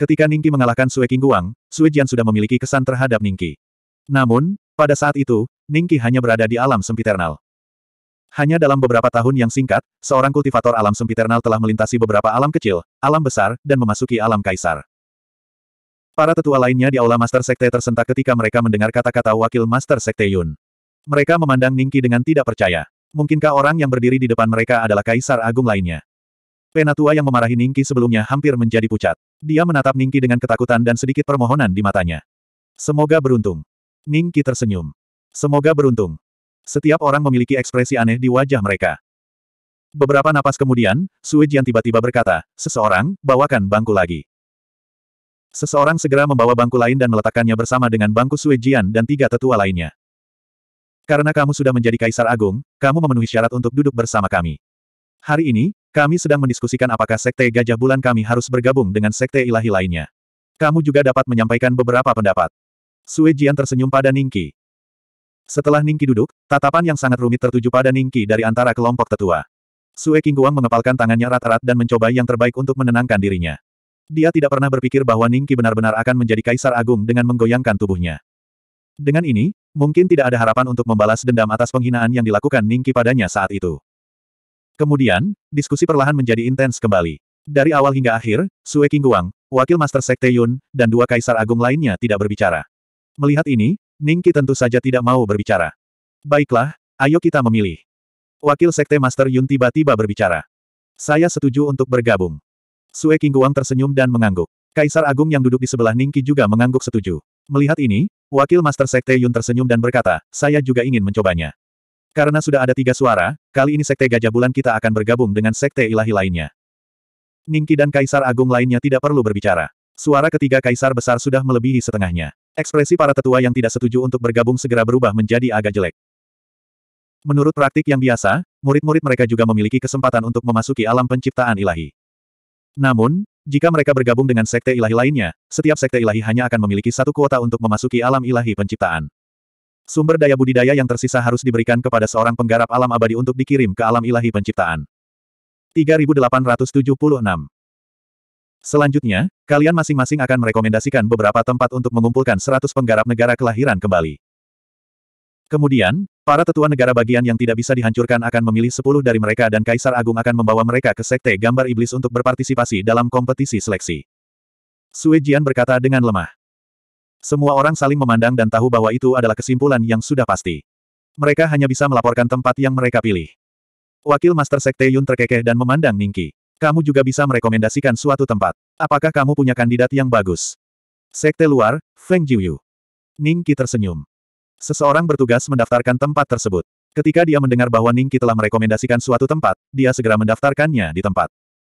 Ketika Ningki mengalahkan Sue Guang, Sui Jian sudah memiliki kesan terhadap Ningki. Namun, pada saat itu, Ningki hanya berada di alam sempiternal. Hanya dalam beberapa tahun yang singkat, seorang kultivator alam sempiternal telah melintasi beberapa alam kecil, alam besar, dan memasuki alam kaisar. Para tetua lainnya di aula Master Sekte tersentak ketika mereka mendengar kata-kata wakil Master Sekte Yun. Mereka memandang Ningki dengan tidak percaya. Mungkinkah orang yang berdiri di depan mereka adalah kaisar agung lainnya? Penatua yang memarahi Ningki sebelumnya hampir menjadi pucat. Dia menatap Ningki dengan ketakutan dan sedikit permohonan di matanya. Semoga beruntung. Ningki tersenyum. Semoga beruntung. Setiap orang memiliki ekspresi aneh di wajah mereka. Beberapa napas kemudian, Sui Jian tiba-tiba berkata, seseorang, bawakan bangku lagi. Seseorang segera membawa bangku lain dan meletakkannya bersama dengan bangku Sui Jian dan tiga tetua lainnya. Karena kamu sudah menjadi kaisar agung, kamu memenuhi syarat untuk duduk bersama kami. Hari ini, kami sedang mendiskusikan apakah sekte gajah bulan kami harus bergabung dengan sekte ilahi lainnya. Kamu juga dapat menyampaikan beberapa pendapat. Sue Jian tersenyum pada Ningki. Setelah Ningki duduk, tatapan yang sangat rumit tertuju pada Ningki dari antara kelompok tetua. Sue Guang mengepalkan tangannya rat-rat dan mencoba yang terbaik untuk menenangkan dirinya. Dia tidak pernah berpikir bahwa Ningki benar-benar akan menjadi kaisar agung dengan menggoyangkan tubuhnya. Dengan ini, Mungkin tidak ada harapan untuk membalas dendam atas penghinaan yang dilakukan Ningki padanya saat itu. Kemudian, diskusi perlahan menjadi intens kembali. Dari awal hingga akhir, Sue Kingguang, wakil Master Sekte Yun, dan dua kaisar agung lainnya tidak berbicara. Melihat ini, Ningki tentu saja tidak mau berbicara. Baiklah, ayo kita memilih. Wakil Sekte Master Yun tiba-tiba berbicara. Saya setuju untuk bergabung. Sue Kingguang tersenyum dan mengangguk. Kaisar Agung yang duduk di sebelah Ningki juga mengangguk setuju. Melihat ini, Wakil Master Sekte Yun tersenyum dan berkata, saya juga ingin mencobanya. Karena sudah ada tiga suara, kali ini Sekte Gajah Bulan kita akan bergabung dengan Sekte Ilahi lainnya. Ningki dan Kaisar Agung lainnya tidak perlu berbicara. Suara ketiga Kaisar Besar sudah melebihi setengahnya. Ekspresi para tetua yang tidak setuju untuk bergabung segera berubah menjadi agak jelek. Menurut praktik yang biasa, murid-murid mereka juga memiliki kesempatan untuk memasuki alam penciptaan ilahi. Namun, jika mereka bergabung dengan sekte ilahi lainnya, setiap sekte ilahi hanya akan memiliki satu kuota untuk memasuki alam ilahi penciptaan. Sumber daya budidaya yang tersisa harus diberikan kepada seorang penggarap alam abadi untuk dikirim ke alam ilahi penciptaan. 3876 Selanjutnya, kalian masing-masing akan merekomendasikan beberapa tempat untuk mengumpulkan 100 penggarap negara kelahiran kembali. Kemudian, para tetua negara bagian yang tidak bisa dihancurkan akan memilih sepuluh dari mereka dan Kaisar Agung akan membawa mereka ke Sekte Gambar Iblis untuk berpartisipasi dalam kompetisi seleksi. Sue Jian berkata dengan lemah. Semua orang saling memandang dan tahu bahwa itu adalah kesimpulan yang sudah pasti. Mereka hanya bisa melaporkan tempat yang mereka pilih. Wakil Master Sekte Yun terkekeh dan memandang Ningki. Kamu juga bisa merekomendasikan suatu tempat. Apakah kamu punya kandidat yang bagus? Sekte luar, Feng Jiuyu. Ningki tersenyum. Seseorang bertugas mendaftarkan tempat tersebut. Ketika dia mendengar bahwa Ningki telah merekomendasikan suatu tempat, dia segera mendaftarkannya di tempat.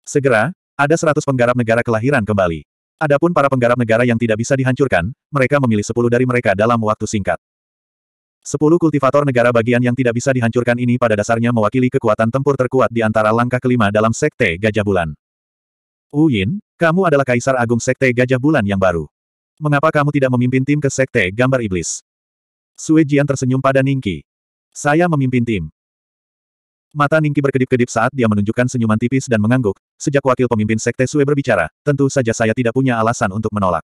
Segera, ada seratus penggarap negara kelahiran kembali. Adapun para penggarap negara yang tidak bisa dihancurkan, mereka memilih sepuluh dari mereka dalam waktu singkat. Sepuluh kultivator negara bagian yang tidak bisa dihancurkan ini pada dasarnya mewakili kekuatan tempur terkuat di antara langkah kelima dalam Sekte Gajah Bulan. Wu Yin, kamu adalah Kaisar Agung Sekte Gajah Bulan yang baru. Mengapa kamu tidak memimpin tim ke Sekte Gambar Iblis? Sue Jian tersenyum pada Ningki. Saya memimpin tim. Mata Ningki berkedip-kedip saat dia menunjukkan senyuman tipis dan mengangguk, sejak wakil pemimpin sekte Sue berbicara, tentu saja saya tidak punya alasan untuk menolak.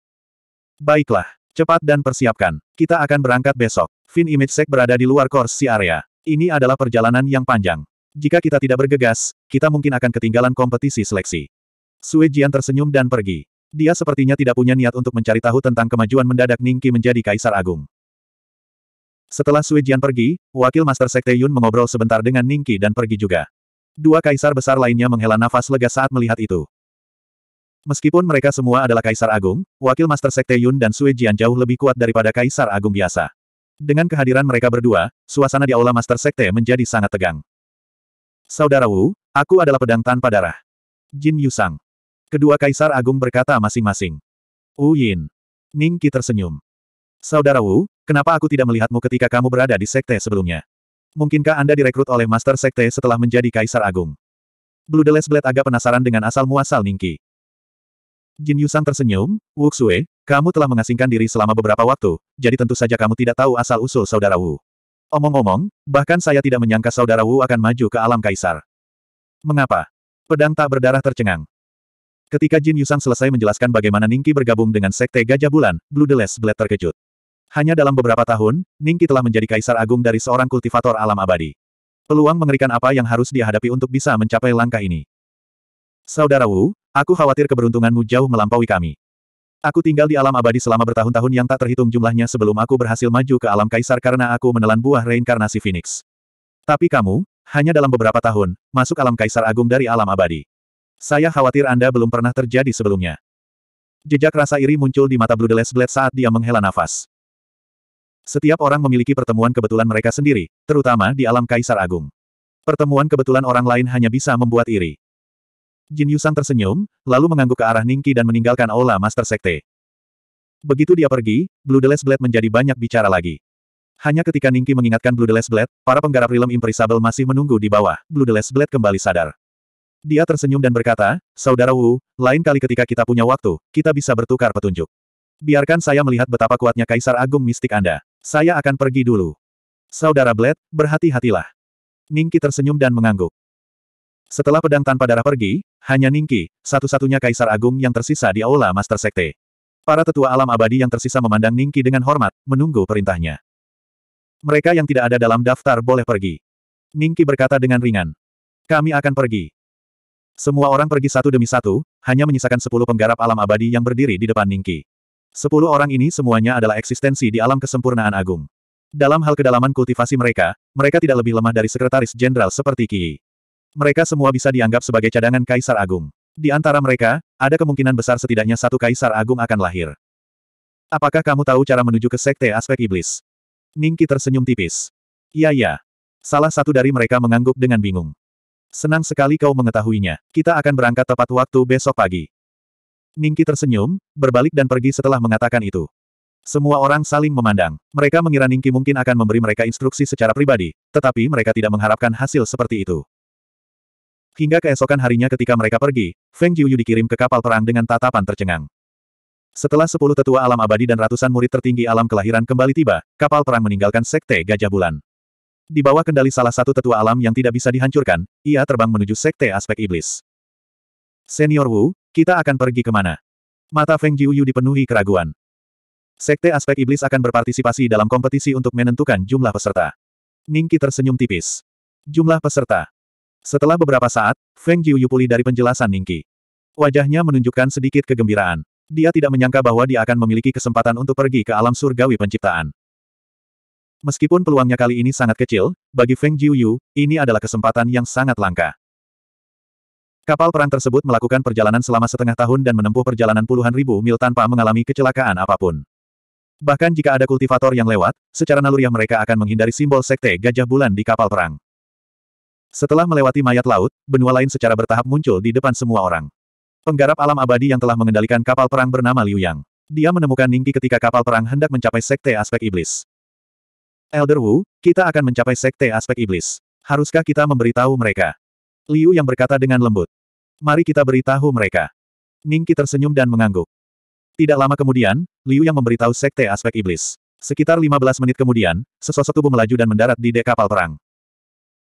Baiklah, cepat dan persiapkan, kita akan berangkat besok. Fin Image Sek berada di luar kursi area. Ini adalah perjalanan yang panjang. Jika kita tidak bergegas, kita mungkin akan ketinggalan kompetisi seleksi. Sue Jian tersenyum dan pergi. Dia sepertinya tidak punya niat untuk mencari tahu tentang kemajuan mendadak Ningki menjadi kaisar agung. Setelah Sui Jian pergi, wakil Master Sekte Yun mengobrol sebentar dengan Ningki dan pergi juga. Dua kaisar besar lainnya menghela nafas lega saat melihat itu. Meskipun mereka semua adalah kaisar agung, wakil Master Sekte Yun dan Sui Jian jauh lebih kuat daripada kaisar agung biasa. Dengan kehadiran mereka berdua, suasana di aula Master Sekte menjadi sangat tegang. Saudara Wu, aku adalah pedang tanpa darah. Jin Yusang. Kedua kaisar agung berkata masing-masing. Wu Yin. Ningki tersenyum. Saudara Wu, Kenapa aku tidak melihatmu ketika kamu berada di sekte sebelumnya? Mungkinkah Anda direkrut oleh Master Sekte setelah menjadi Kaisar Agung? Blue the Blade agak penasaran dengan asal-muasal Ningki. Jin Yusang tersenyum, Wuxue, kamu telah mengasingkan diri selama beberapa waktu, jadi tentu saja kamu tidak tahu asal-usul saudara Wu. Omong-omong, bahkan saya tidak menyangka saudara Wu akan maju ke alam Kaisar. Mengapa? Pedang tak berdarah tercengang. Ketika Jin Yusang selesai menjelaskan bagaimana Ningki bergabung dengan Sekte Gajah Bulan, Blue the Blade terkejut. Hanya dalam beberapa tahun, Ningki telah menjadi kaisar agung dari seorang kultivator alam abadi. Peluang mengerikan apa yang harus dihadapi untuk bisa mencapai langkah ini. Saudara Wu, aku khawatir keberuntunganmu jauh melampaui kami. Aku tinggal di alam abadi selama bertahun-tahun yang tak terhitung jumlahnya sebelum aku berhasil maju ke alam kaisar karena aku menelan buah reinkarnasi Phoenix. Tapi kamu, hanya dalam beberapa tahun, masuk alam kaisar agung dari alam abadi. Saya khawatir Anda belum pernah terjadi sebelumnya. Jejak rasa iri muncul di mata Blue Blade saat dia menghela nafas. Setiap orang memiliki pertemuan kebetulan mereka sendiri, terutama di alam Kaisar Agung. Pertemuan kebetulan orang lain hanya bisa membuat iri. Jin Yusang tersenyum, lalu mengangguk ke arah Ningki dan meninggalkan aula Master Sekte. Begitu dia pergi, Blue Deles Blade menjadi banyak bicara lagi. Hanya ketika Ningki mengingatkan Blue Deles Blade, para penggarap rilem Imperisable masih menunggu di bawah, Blue Deles Blade kembali sadar. Dia tersenyum dan berkata, Saudara Wu, lain kali ketika kita punya waktu, kita bisa bertukar petunjuk. Biarkan saya melihat betapa kuatnya Kaisar Agung Mistik Anda. Saya akan pergi dulu. Saudara Bled, berhati-hatilah. Ningki tersenyum dan mengangguk. Setelah pedang tanpa darah pergi, hanya Ningki, satu-satunya kaisar agung yang tersisa di aula Master Sekte. Para tetua alam abadi yang tersisa memandang Ningki dengan hormat, menunggu perintahnya. Mereka yang tidak ada dalam daftar boleh pergi. Ningki berkata dengan ringan. Kami akan pergi. Semua orang pergi satu demi satu, hanya menyisakan sepuluh penggarap alam abadi yang berdiri di depan Ningki. Sepuluh orang ini semuanya adalah eksistensi di alam kesempurnaan agung. Dalam hal kedalaman kultivasi mereka, mereka tidak lebih lemah dari sekretaris jenderal seperti Ki. Mereka semua bisa dianggap sebagai cadangan kaisar agung. Di antara mereka, ada kemungkinan besar setidaknya satu kaisar agung akan lahir. Apakah kamu tahu cara menuju ke sekte aspek iblis? Ningki tersenyum tipis. Iya ya. Salah satu dari mereka mengangguk dengan bingung. Senang sekali kau mengetahuinya. Kita akan berangkat tepat waktu besok pagi. Ningki tersenyum, berbalik dan pergi setelah mengatakan itu. Semua orang saling memandang. Mereka mengira Ningki mungkin akan memberi mereka instruksi secara pribadi, tetapi mereka tidak mengharapkan hasil seperti itu. Hingga keesokan harinya ketika mereka pergi, Feng Jiuyu dikirim ke kapal perang dengan tatapan tercengang. Setelah sepuluh tetua alam abadi dan ratusan murid tertinggi alam kelahiran kembali tiba, kapal perang meninggalkan Sekte Gajah Bulan. Di bawah kendali salah satu tetua alam yang tidak bisa dihancurkan, ia terbang menuju Sekte Aspek Iblis. Senior Wu, kita akan pergi kemana? Mata Feng Jiuyu dipenuhi keraguan. Sekte aspek iblis akan berpartisipasi dalam kompetisi untuk menentukan jumlah peserta. Ningki tersenyum tipis. Jumlah peserta. Setelah beberapa saat, Feng Jiuyu pulih dari penjelasan Ningki. Wajahnya menunjukkan sedikit kegembiraan. Dia tidak menyangka bahwa dia akan memiliki kesempatan untuk pergi ke alam surgawi penciptaan. Meskipun peluangnya kali ini sangat kecil, bagi Feng Jiuyu, ini adalah kesempatan yang sangat langka. Kapal perang tersebut melakukan perjalanan selama setengah tahun dan menempuh perjalanan puluhan ribu mil tanpa mengalami kecelakaan apapun. Bahkan jika ada kultivator yang lewat, secara naluriah mereka akan menghindari simbol sekte gajah bulan di kapal perang. Setelah melewati mayat laut, benua lain secara bertahap muncul di depan semua orang. Penggarap alam abadi yang telah mengendalikan kapal perang bernama Liu Yang. Dia menemukan Ningki ketika kapal perang hendak mencapai sekte aspek iblis. Elder Wu, kita akan mencapai sekte aspek iblis. Haruskah kita memberitahu mereka? Liu Yang berkata dengan lembut. Mari kita beritahu mereka. Ningki tersenyum dan mengangguk. Tidak lama kemudian, Liu yang memberitahu Sekte Aspek Iblis. Sekitar 15 menit kemudian, sesosok tubuh melaju dan mendarat di dek kapal perang.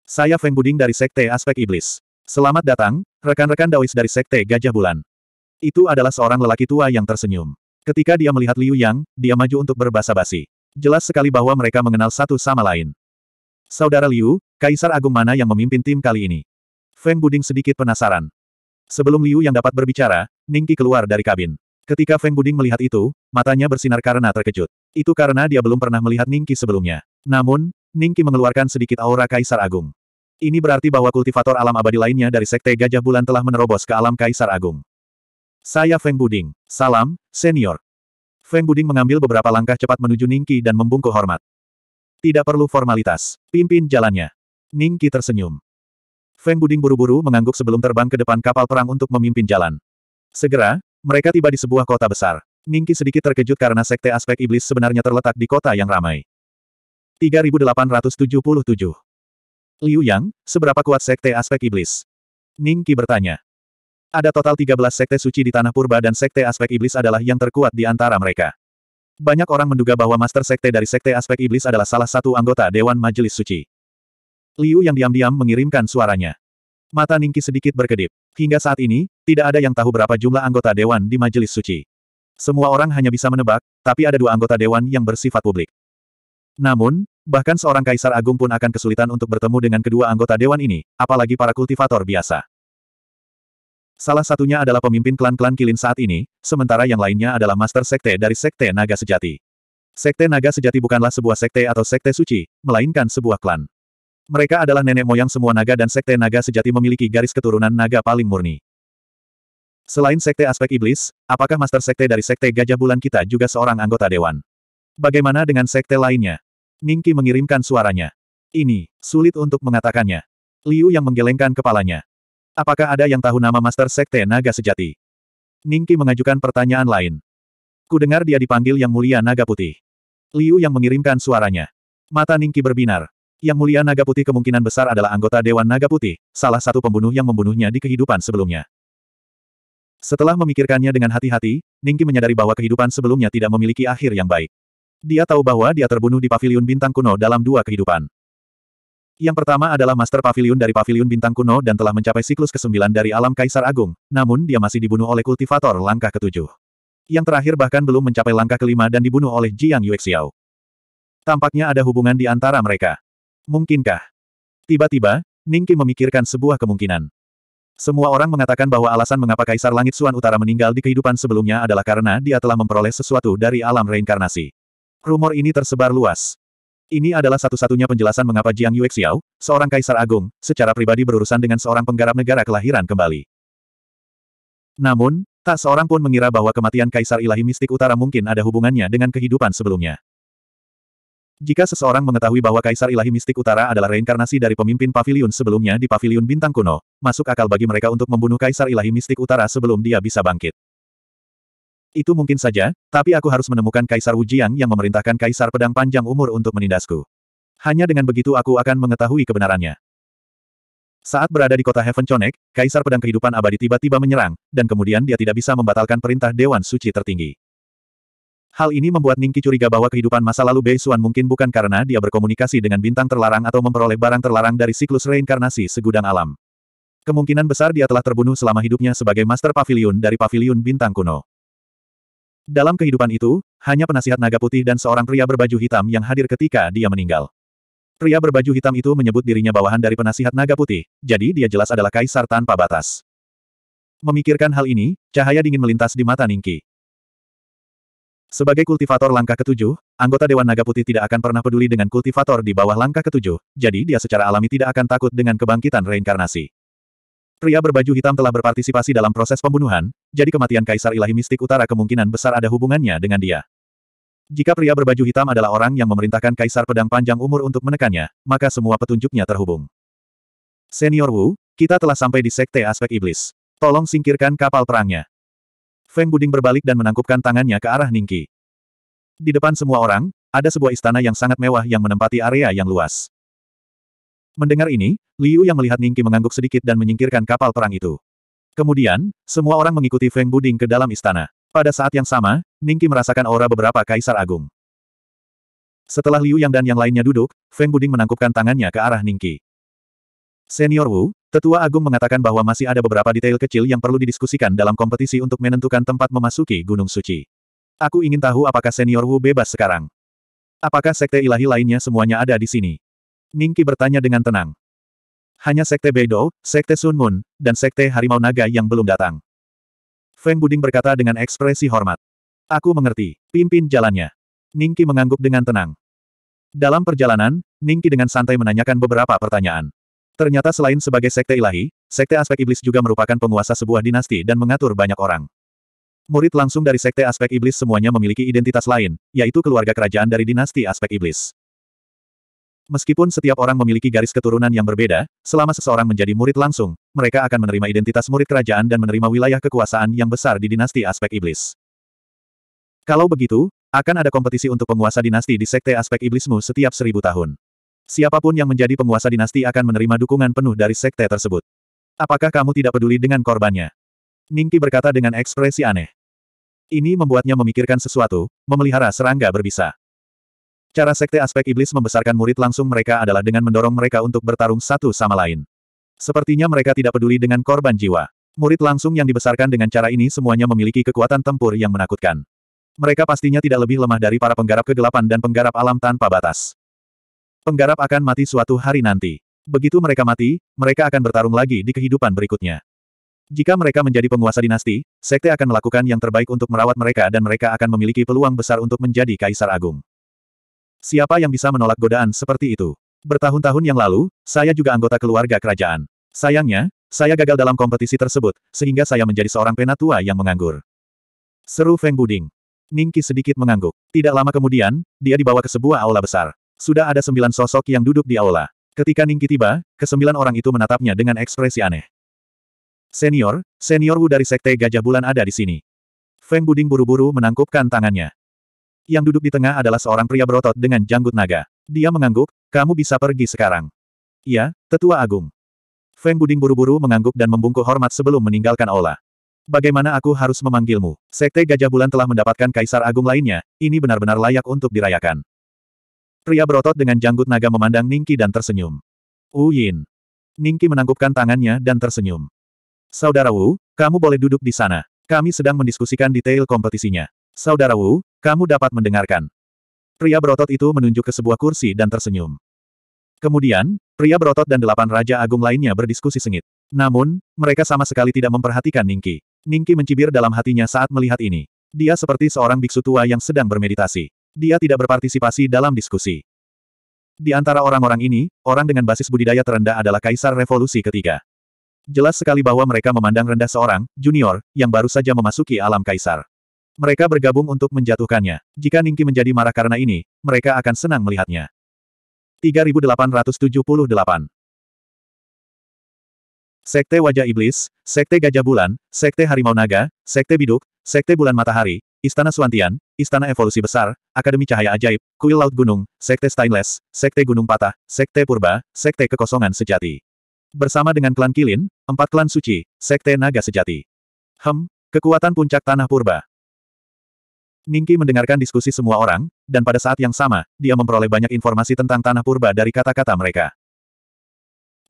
Saya Feng Buding dari Sekte Aspek Iblis. Selamat datang, rekan-rekan Daois dari Sekte Gajah Bulan. Itu adalah seorang lelaki tua yang tersenyum. Ketika dia melihat Liu Yang, dia maju untuk berbasa-basi. Jelas sekali bahwa mereka mengenal satu sama lain. Saudara Liu, Kaisar Agung mana yang memimpin tim kali ini? Feng Buding sedikit penasaran. Sebelum Liu yang dapat berbicara, Ningki keluar dari kabin. Ketika Feng Buding melihat itu, matanya bersinar karena terkejut. Itu karena dia belum pernah melihat Ningki sebelumnya. Namun, Ningki mengeluarkan sedikit aura Kaisar Agung. Ini berarti bahwa kultivator alam abadi lainnya dari Sekte Gajah Bulan telah menerobos ke alam Kaisar Agung. Saya Feng Buding. Salam, senior. Feng Buding mengambil beberapa langkah cepat menuju Ningki dan membungkuk hormat. Tidak perlu formalitas. Pimpin jalannya. Ningki tersenyum. Feng Buding buru-buru mengangguk sebelum terbang ke depan kapal perang untuk memimpin jalan. Segera, mereka tiba di sebuah kota besar. Ningki sedikit terkejut karena sekte aspek iblis sebenarnya terletak di kota yang ramai. 3877 Liu Yang, seberapa kuat sekte aspek iblis? Ningki bertanya. Ada total 13 sekte suci di Tanah Purba dan sekte aspek iblis adalah yang terkuat di antara mereka. Banyak orang menduga bahwa master sekte dari sekte aspek iblis adalah salah satu anggota Dewan Majelis Suci. Liu yang diam-diam mengirimkan suaranya. Mata Ningki sedikit berkedip. Hingga saat ini, tidak ada yang tahu berapa jumlah anggota dewan di majelis suci. Semua orang hanya bisa menebak, tapi ada dua anggota dewan yang bersifat publik. Namun, bahkan seorang kaisar agung pun akan kesulitan untuk bertemu dengan kedua anggota dewan ini, apalagi para kultivator biasa. Salah satunya adalah pemimpin klan-klan Kilin saat ini, sementara yang lainnya adalah master sekte dari sekte naga sejati. Sekte naga sejati bukanlah sebuah sekte atau sekte suci, melainkan sebuah klan. Mereka adalah nenek moyang semua naga dan sekte naga sejati memiliki garis keturunan naga paling murni. Selain sekte aspek iblis, apakah master sekte dari sekte gajah bulan kita juga seorang anggota dewan? Bagaimana dengan sekte lainnya? Ningki mengirimkan suaranya. Ini, sulit untuk mengatakannya. Liu yang menggelengkan kepalanya. Apakah ada yang tahu nama master sekte naga sejati? Ningki mengajukan pertanyaan lain. Kudengar dia dipanggil Yang Mulia Naga Putih. Liu yang mengirimkan suaranya. Mata Ningki berbinar. Yang mulia Naga Putih kemungkinan besar adalah anggota Dewan Naga Putih, salah satu pembunuh yang membunuhnya di kehidupan sebelumnya. Setelah memikirkannya dengan hati-hati, Ningki menyadari bahwa kehidupan sebelumnya tidak memiliki akhir yang baik. Dia tahu bahwa dia terbunuh di paviliun bintang kuno dalam dua kehidupan. Yang pertama adalah master paviliun dari paviliun bintang kuno dan telah mencapai siklus ke-9 dari alam Kaisar Agung, namun dia masih dibunuh oleh kultivator langkah ketujuh. Yang terakhir bahkan belum mencapai langkah kelima dan dibunuh oleh Jiang Yuexiao. Tampaknya ada hubungan di antara mereka. Mungkinkah? Tiba-tiba, Ningki memikirkan sebuah kemungkinan. Semua orang mengatakan bahwa alasan mengapa Kaisar Langit Suan Utara meninggal di kehidupan sebelumnya adalah karena dia telah memperoleh sesuatu dari alam reinkarnasi. Rumor ini tersebar luas. Ini adalah satu-satunya penjelasan mengapa Jiang Yuexiao, seorang kaisar agung, secara pribadi berurusan dengan seorang penggarap negara kelahiran kembali. Namun, tak seorang pun mengira bahwa kematian kaisar ilahi mistik utara mungkin ada hubungannya dengan kehidupan sebelumnya. Jika seseorang mengetahui bahwa Kaisar Ilahi Mistik Utara adalah reinkarnasi dari pemimpin pavilion sebelumnya di pavilion Bintang Kuno, masuk akal bagi mereka untuk membunuh Kaisar Ilahi Mistik Utara sebelum dia bisa bangkit. Itu mungkin saja, tapi aku harus menemukan Kaisar Wujiang yang memerintahkan Kaisar Pedang Panjang Umur untuk menindasku. Hanya dengan begitu aku akan mengetahui kebenarannya. Saat berada di kota Heaven Chonek, Kaisar Pedang Kehidupan Abadi tiba-tiba menyerang, dan kemudian dia tidak bisa membatalkan perintah Dewan Suci Tertinggi. Hal ini membuat Ningki curiga bahwa kehidupan masa lalu Bei Xuan mungkin bukan karena dia berkomunikasi dengan bintang terlarang atau memperoleh barang terlarang dari siklus reinkarnasi segudang alam. Kemungkinan besar dia telah terbunuh selama hidupnya sebagai Master Pavilion dari Pavilion Bintang Kuno. Dalam kehidupan itu, hanya penasihat naga putih dan seorang pria berbaju hitam yang hadir ketika dia meninggal. Pria berbaju hitam itu menyebut dirinya bawahan dari penasihat naga putih, jadi dia jelas adalah kaisar tanpa batas. Memikirkan hal ini, cahaya dingin melintas di mata Ningki. Sebagai kultivator langkah ketujuh, anggota Dewan Naga Putih tidak akan pernah peduli dengan kultivator di bawah langkah ketujuh, jadi dia secara alami tidak akan takut dengan kebangkitan reinkarnasi. Pria berbaju hitam telah berpartisipasi dalam proses pembunuhan, jadi kematian Kaisar Ilahi Mistik Utara kemungkinan besar ada hubungannya dengan dia. Jika pria berbaju hitam adalah orang yang memerintahkan Kaisar Pedang Panjang Umur untuk menekannya, maka semua petunjuknya terhubung. Senior Wu, kita telah sampai di Sekte Aspek Iblis. Tolong singkirkan kapal perangnya. Feng Buding berbalik dan menangkupkan tangannya ke arah Ningki. Di depan semua orang, ada sebuah istana yang sangat mewah yang menempati area yang luas. Mendengar ini, Liu yang melihat Ningki mengangguk sedikit dan menyingkirkan kapal perang itu. Kemudian, semua orang mengikuti Feng Buding ke dalam istana. Pada saat yang sama, Ningki merasakan aura beberapa kaisar agung. Setelah Liu Yang dan yang lainnya duduk, Feng Buding menangkupkan tangannya ke arah Ningki. Senior Wu, Tetua Agung mengatakan bahwa masih ada beberapa detail kecil yang perlu didiskusikan dalam kompetisi untuk menentukan tempat memasuki Gunung Suci. Aku ingin tahu apakah Senior Wu bebas sekarang. Apakah sekte ilahi lainnya semuanya ada di sini? Ningki bertanya dengan tenang. Hanya sekte Beidou, sekte Sun Moon, dan sekte Harimau Naga yang belum datang. Feng Buding berkata dengan ekspresi hormat. Aku mengerti, pimpin jalannya. Ningki mengangguk dengan tenang. Dalam perjalanan, Ningki dengan santai menanyakan beberapa pertanyaan. Ternyata selain sebagai sekte ilahi, sekte aspek iblis juga merupakan penguasa sebuah dinasti dan mengatur banyak orang. Murid langsung dari sekte aspek iblis semuanya memiliki identitas lain, yaitu keluarga kerajaan dari dinasti aspek iblis. Meskipun setiap orang memiliki garis keturunan yang berbeda, selama seseorang menjadi murid langsung, mereka akan menerima identitas murid kerajaan dan menerima wilayah kekuasaan yang besar di dinasti aspek iblis. Kalau begitu, akan ada kompetisi untuk penguasa dinasti di sekte aspek iblismu setiap seribu tahun. Siapapun yang menjadi penguasa dinasti akan menerima dukungan penuh dari sekte tersebut. Apakah kamu tidak peduli dengan korbannya? Ningki berkata dengan ekspresi aneh. Ini membuatnya memikirkan sesuatu, memelihara serangga berbisa. Cara sekte aspek iblis membesarkan murid langsung mereka adalah dengan mendorong mereka untuk bertarung satu sama lain. Sepertinya mereka tidak peduli dengan korban jiwa. Murid langsung yang dibesarkan dengan cara ini semuanya memiliki kekuatan tempur yang menakutkan. Mereka pastinya tidak lebih lemah dari para penggarap kegelapan dan penggarap alam tanpa batas. Penggarap akan mati suatu hari nanti. Begitu mereka mati, mereka akan bertarung lagi di kehidupan berikutnya. Jika mereka menjadi penguasa dinasti, sekte akan melakukan yang terbaik untuk merawat mereka dan mereka akan memiliki peluang besar untuk menjadi kaisar agung. Siapa yang bisa menolak godaan seperti itu? Bertahun-tahun yang lalu, saya juga anggota keluarga kerajaan. Sayangnya, saya gagal dalam kompetisi tersebut, sehingga saya menjadi seorang penatua yang menganggur. Seru Feng Buding. Ningki sedikit mengangguk. Tidak lama kemudian, dia dibawa ke sebuah aula besar. Sudah ada sembilan sosok yang duduk di aula. Ketika Ningki tiba, kesembilan orang itu menatapnya dengan ekspresi aneh. Senior, senior Wu dari Sekte Gajah Bulan ada di sini. Feng Buding buru-buru menangkupkan tangannya. Yang duduk di tengah adalah seorang pria berotot dengan janggut naga. Dia mengangguk, kamu bisa pergi sekarang. Iya, tetua agung. Feng Buding buru-buru mengangguk dan membungkuk hormat sebelum meninggalkan aula. Bagaimana aku harus memanggilmu? Sekte Gajah Bulan telah mendapatkan kaisar agung lainnya, ini benar-benar layak untuk dirayakan. Pria berotot dengan janggut naga memandang Ningki dan tersenyum. Wu Yin. Ningki menangkupkan tangannya dan tersenyum. Saudara Wu, kamu boleh duduk di sana. Kami sedang mendiskusikan detail kompetisinya. Saudara Wu, kamu dapat mendengarkan. Pria berotot itu menunjuk ke sebuah kursi dan tersenyum. Kemudian, pria berotot dan delapan raja agung lainnya berdiskusi sengit. Namun, mereka sama sekali tidak memperhatikan Ningki. Ningki mencibir dalam hatinya saat melihat ini. Dia seperti seorang biksu tua yang sedang bermeditasi. Dia tidak berpartisipasi dalam diskusi. Di antara orang-orang ini, orang dengan basis budidaya terendah adalah kaisar revolusi ketiga. Jelas sekali bahwa mereka memandang rendah seorang, junior, yang baru saja memasuki alam kaisar. Mereka bergabung untuk menjatuhkannya. Jika Ningki menjadi marah karena ini, mereka akan senang melihatnya. 3878 Sekte Wajah Iblis, Sekte Gajah Bulan, Sekte Harimau Naga, Sekte Biduk, Sekte Bulan Matahari, Istana Suantian, Istana Evolusi Besar, Akademi Cahaya Ajaib, Kuil Laut Gunung, Sekte Stainless, Sekte Gunung Patah, Sekte Purba, Sekte Kekosongan Sejati. Bersama dengan klan Kilin, empat klan suci, Sekte Naga Sejati. Hem, kekuatan puncak Tanah Purba. Ningki mendengarkan diskusi semua orang, dan pada saat yang sama, dia memperoleh banyak informasi tentang Tanah Purba dari kata-kata mereka.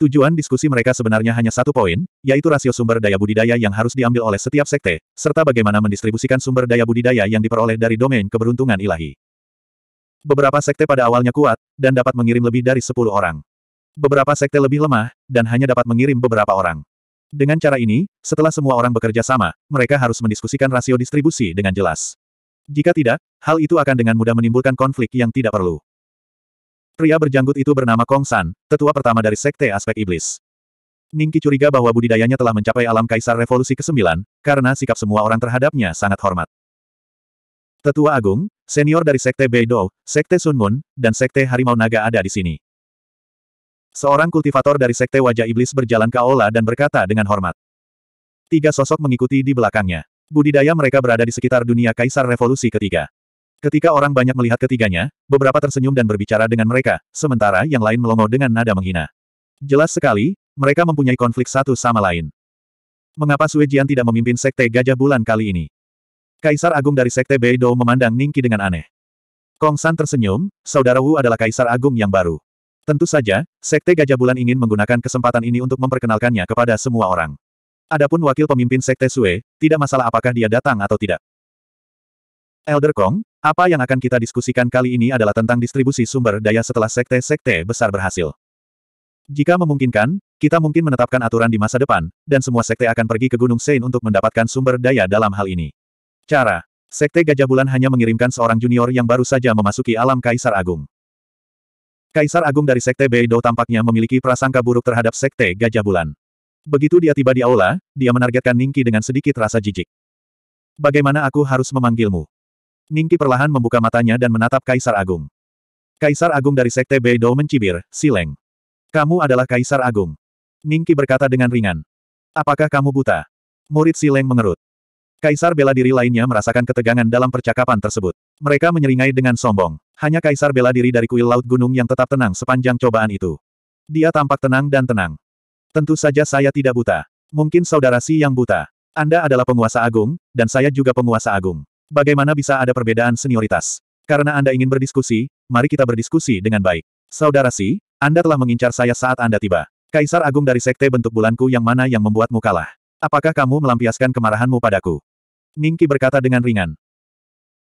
Tujuan diskusi mereka sebenarnya hanya satu poin, yaitu rasio sumber daya budidaya yang harus diambil oleh setiap sekte, serta bagaimana mendistribusikan sumber daya budidaya yang diperoleh dari domain keberuntungan ilahi. Beberapa sekte pada awalnya kuat, dan dapat mengirim lebih dari 10 orang. Beberapa sekte lebih lemah, dan hanya dapat mengirim beberapa orang. Dengan cara ini, setelah semua orang bekerja sama, mereka harus mendiskusikan rasio distribusi dengan jelas. Jika tidak, hal itu akan dengan mudah menimbulkan konflik yang tidak perlu. Pria berjanggut itu bernama Kong San, tetua pertama dari Sekte Aspek Iblis. Ningki curiga bahwa budidayanya telah mencapai alam Kaisar Revolusi ke-9, karena sikap semua orang terhadapnya sangat hormat. Tetua Agung, senior dari Sekte Beidou, Sekte Sunmun, dan Sekte Harimau Naga ada di sini. Seorang kultivator dari Sekte Wajah Iblis berjalan ke aula dan berkata dengan hormat. Tiga sosok mengikuti di belakangnya. Budidaya mereka berada di sekitar dunia Kaisar Revolusi ketiga. Ketika orang banyak melihat ketiganya, beberapa tersenyum dan berbicara dengan mereka, sementara yang lain melongo dengan nada menghina. Jelas sekali, mereka mempunyai konflik satu sama lain. Mengapa Sui Jian tidak memimpin Sekte Gajah Bulan kali ini? Kaisar Agung dari Sekte Beidou memandang Ningki dengan aneh. Kong San tersenyum, Saudara Wu adalah Kaisar Agung yang baru. Tentu saja, Sekte Gajah Bulan ingin menggunakan kesempatan ini untuk memperkenalkannya kepada semua orang. Adapun wakil pemimpin Sekte Sue, tidak masalah apakah dia datang atau tidak. Elder Kong, apa yang akan kita diskusikan kali ini adalah tentang distribusi sumber daya setelah sekte-sekte besar berhasil. Jika memungkinkan, kita mungkin menetapkan aturan di masa depan, dan semua sekte akan pergi ke Gunung Sein untuk mendapatkan sumber daya dalam hal ini. Cara Sekte Gajah Bulan hanya mengirimkan seorang junior yang baru saja memasuki alam Kaisar Agung. Kaisar Agung dari Sekte Beidou tampaknya memiliki prasangka buruk terhadap Sekte Gajah Bulan. Begitu dia tiba di aula, dia menargetkan Ningki dengan sedikit rasa jijik. Bagaimana aku harus memanggilmu? Ningki perlahan membuka matanya dan menatap Kaisar Agung. Kaisar Agung dari Sekte Beidou mencibir, Sileng. Kamu adalah Kaisar Agung. Ningki berkata dengan ringan. Apakah kamu buta? Murid Sileng mengerut. Kaisar bela diri lainnya merasakan ketegangan dalam percakapan tersebut. Mereka menyeringai dengan sombong. Hanya Kaisar bela diri dari kuil laut gunung yang tetap tenang sepanjang cobaan itu. Dia tampak tenang dan tenang. Tentu saja saya tidak buta. Mungkin saudara Si yang buta. Anda adalah penguasa agung, dan saya juga penguasa agung. Bagaimana bisa ada perbedaan senioritas? Karena Anda ingin berdiskusi, mari kita berdiskusi dengan baik. Saudara Si, Anda telah mengincar saya saat Anda tiba. Kaisar Agung dari Sekte Bentuk Bulanku yang mana yang membuatmu kalah? Apakah kamu melampiaskan kemarahanmu padaku? Ningki berkata dengan ringan.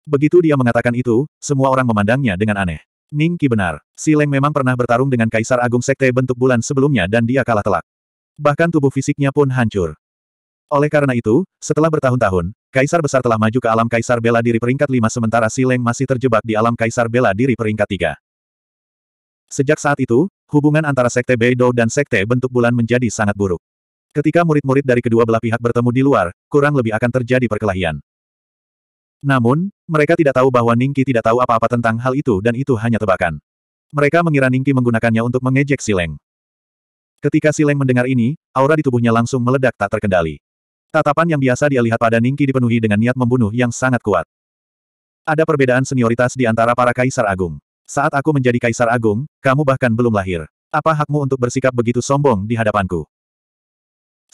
Begitu dia mengatakan itu, semua orang memandangnya dengan aneh. Ningki benar, Si Leng memang pernah bertarung dengan Kaisar Agung Sekte Bentuk Bulan sebelumnya dan dia kalah telak. Bahkan tubuh fisiknya pun hancur. Oleh karena itu, setelah bertahun-tahun, Kaisar Besar telah maju ke alam Kaisar Bela Diri peringkat 5 sementara Sileng masih terjebak di alam Kaisar Bela Diri peringkat 3. Sejak saat itu, hubungan antara Sekte Beidou dan Sekte Bentuk Bulan menjadi sangat buruk. Ketika murid-murid dari kedua belah pihak bertemu di luar, kurang lebih akan terjadi perkelahian. Namun, mereka tidak tahu bahwa Ningki tidak tahu apa-apa tentang hal itu dan itu hanya tebakan. Mereka mengira Ningki menggunakannya untuk mengejek Sileng. Ketika Sileng mendengar ini, aura di tubuhnya langsung meledak tak terkendali. Tatapan yang biasa dia lihat pada Ningki dipenuhi dengan niat membunuh yang sangat kuat. Ada perbedaan senioritas di antara para kaisar agung. Saat aku menjadi kaisar agung, kamu bahkan belum lahir. Apa hakmu untuk bersikap begitu sombong di hadapanku?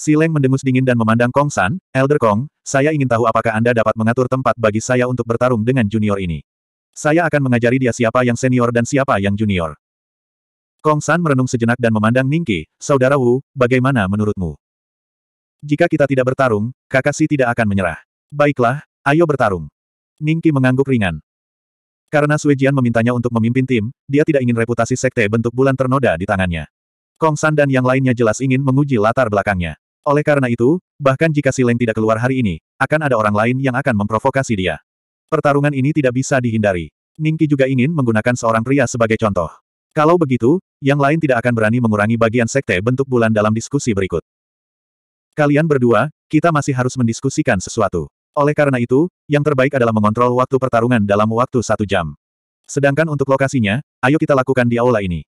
Si Leng mendengus dingin dan memandang Kong San, Elder Kong, saya ingin tahu apakah Anda dapat mengatur tempat bagi saya untuk bertarung dengan junior ini. Saya akan mengajari dia siapa yang senior dan siapa yang junior. Kong San merenung sejenak dan memandang Ningki, Saudara Wu, bagaimana menurutmu? Jika kita tidak bertarung, Kakashi tidak akan menyerah. Baiklah, ayo bertarung. Ningki mengangguk ringan. Karena Suejian memintanya untuk memimpin tim, dia tidak ingin reputasi sekte bentuk bulan ternoda di tangannya. Kong San dan yang lainnya jelas ingin menguji latar belakangnya. Oleh karena itu, bahkan jika Si tidak keluar hari ini, akan ada orang lain yang akan memprovokasi dia. Pertarungan ini tidak bisa dihindari. Ningki juga ingin menggunakan seorang pria sebagai contoh. Kalau begitu, yang lain tidak akan berani mengurangi bagian sekte bentuk bulan dalam diskusi berikut. Kalian berdua, kita masih harus mendiskusikan sesuatu. Oleh karena itu, yang terbaik adalah mengontrol waktu pertarungan dalam waktu satu jam. Sedangkan untuk lokasinya, ayo kita lakukan di aula ini.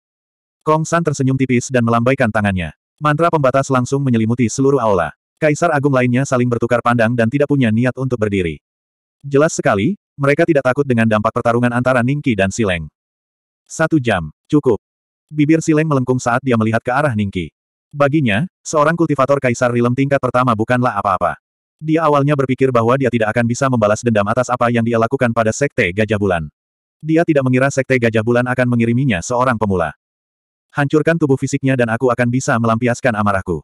Kong San tersenyum tipis dan melambaikan tangannya. Mantra pembatas langsung menyelimuti seluruh aula. Kaisar Agung lainnya saling bertukar pandang dan tidak punya niat untuk berdiri. Jelas sekali, mereka tidak takut dengan dampak pertarungan antara Ningki dan Sileng. Satu jam, cukup. Bibir Sileng melengkung saat dia melihat ke arah Ningki. Baginya, seorang kultivator kaisar rilem tingkat pertama bukanlah apa-apa. Dia awalnya berpikir bahwa dia tidak akan bisa membalas dendam atas apa yang dia lakukan pada Sekte Gajah Bulan. Dia tidak mengira Sekte Gajah Bulan akan mengiriminya seorang pemula. Hancurkan tubuh fisiknya dan aku akan bisa melampiaskan amarahku.